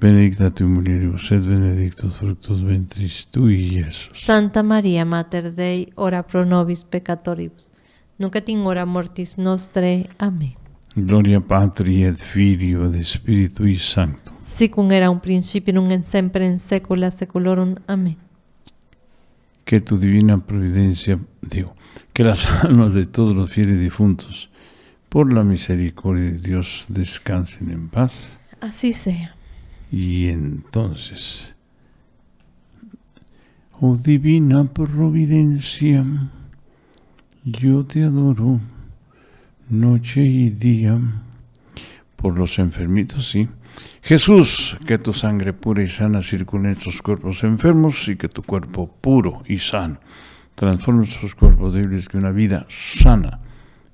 Benedicta tu mulieribus et benedictus fructus ventris tui, Jesús. Santa María, Mater Dei, ora pro nobis peccatoribus, nunca hora mortis nostre. Amén. Gloria Patri et Filio de Espíritu y Santo. Sicum era un principio, nun en sempre, en secula seculorum. Amén. Que tu divina providencia, digo, que las almas de todos los fieles difuntos, por la misericordia de Dios, descansen en paz. Así sea. Y entonces, oh divina providencia, yo te adoro noche y día por los enfermitos, sí. Jesús, que tu sangre pura y sana circule en estos cuerpos enfermos y que tu cuerpo puro y sano transforme estos cuerpos débiles que una vida sana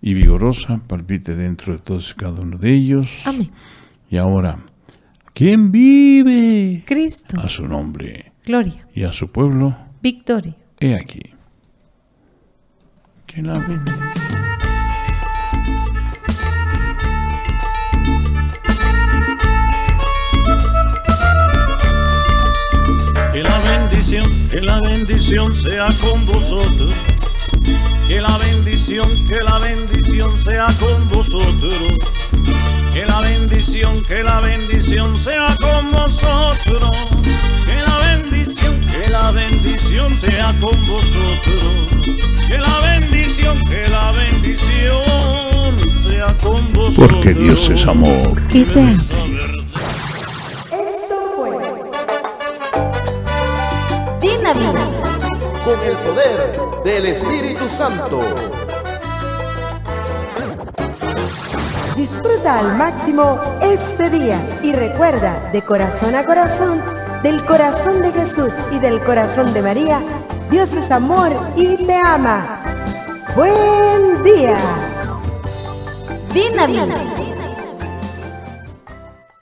y vigorosa palpite dentro de todos y cada uno de ellos. Amén. Y ahora, ¿quién vive? Cristo. A su nombre. Gloria. Y a su pueblo. Victoria. He aquí. Que la bendición, que la bendición sea con vosotros. Que la bendición, que la bendición sea con vosotros. Que la bendición, que la bendición sea con vosotros. Que la bendición la bendición sea con vosotros. Que la bendición, que la bendición sea con vosotros. Porque Dios es amor. Esto fue Dinamita. Con el poder del Espíritu Santo. Disfruta al máximo este día y recuerda, de corazón a corazón, del corazón de Jesús y del corazón de María, Dios es amor y te ama. Buen día. Dinamita.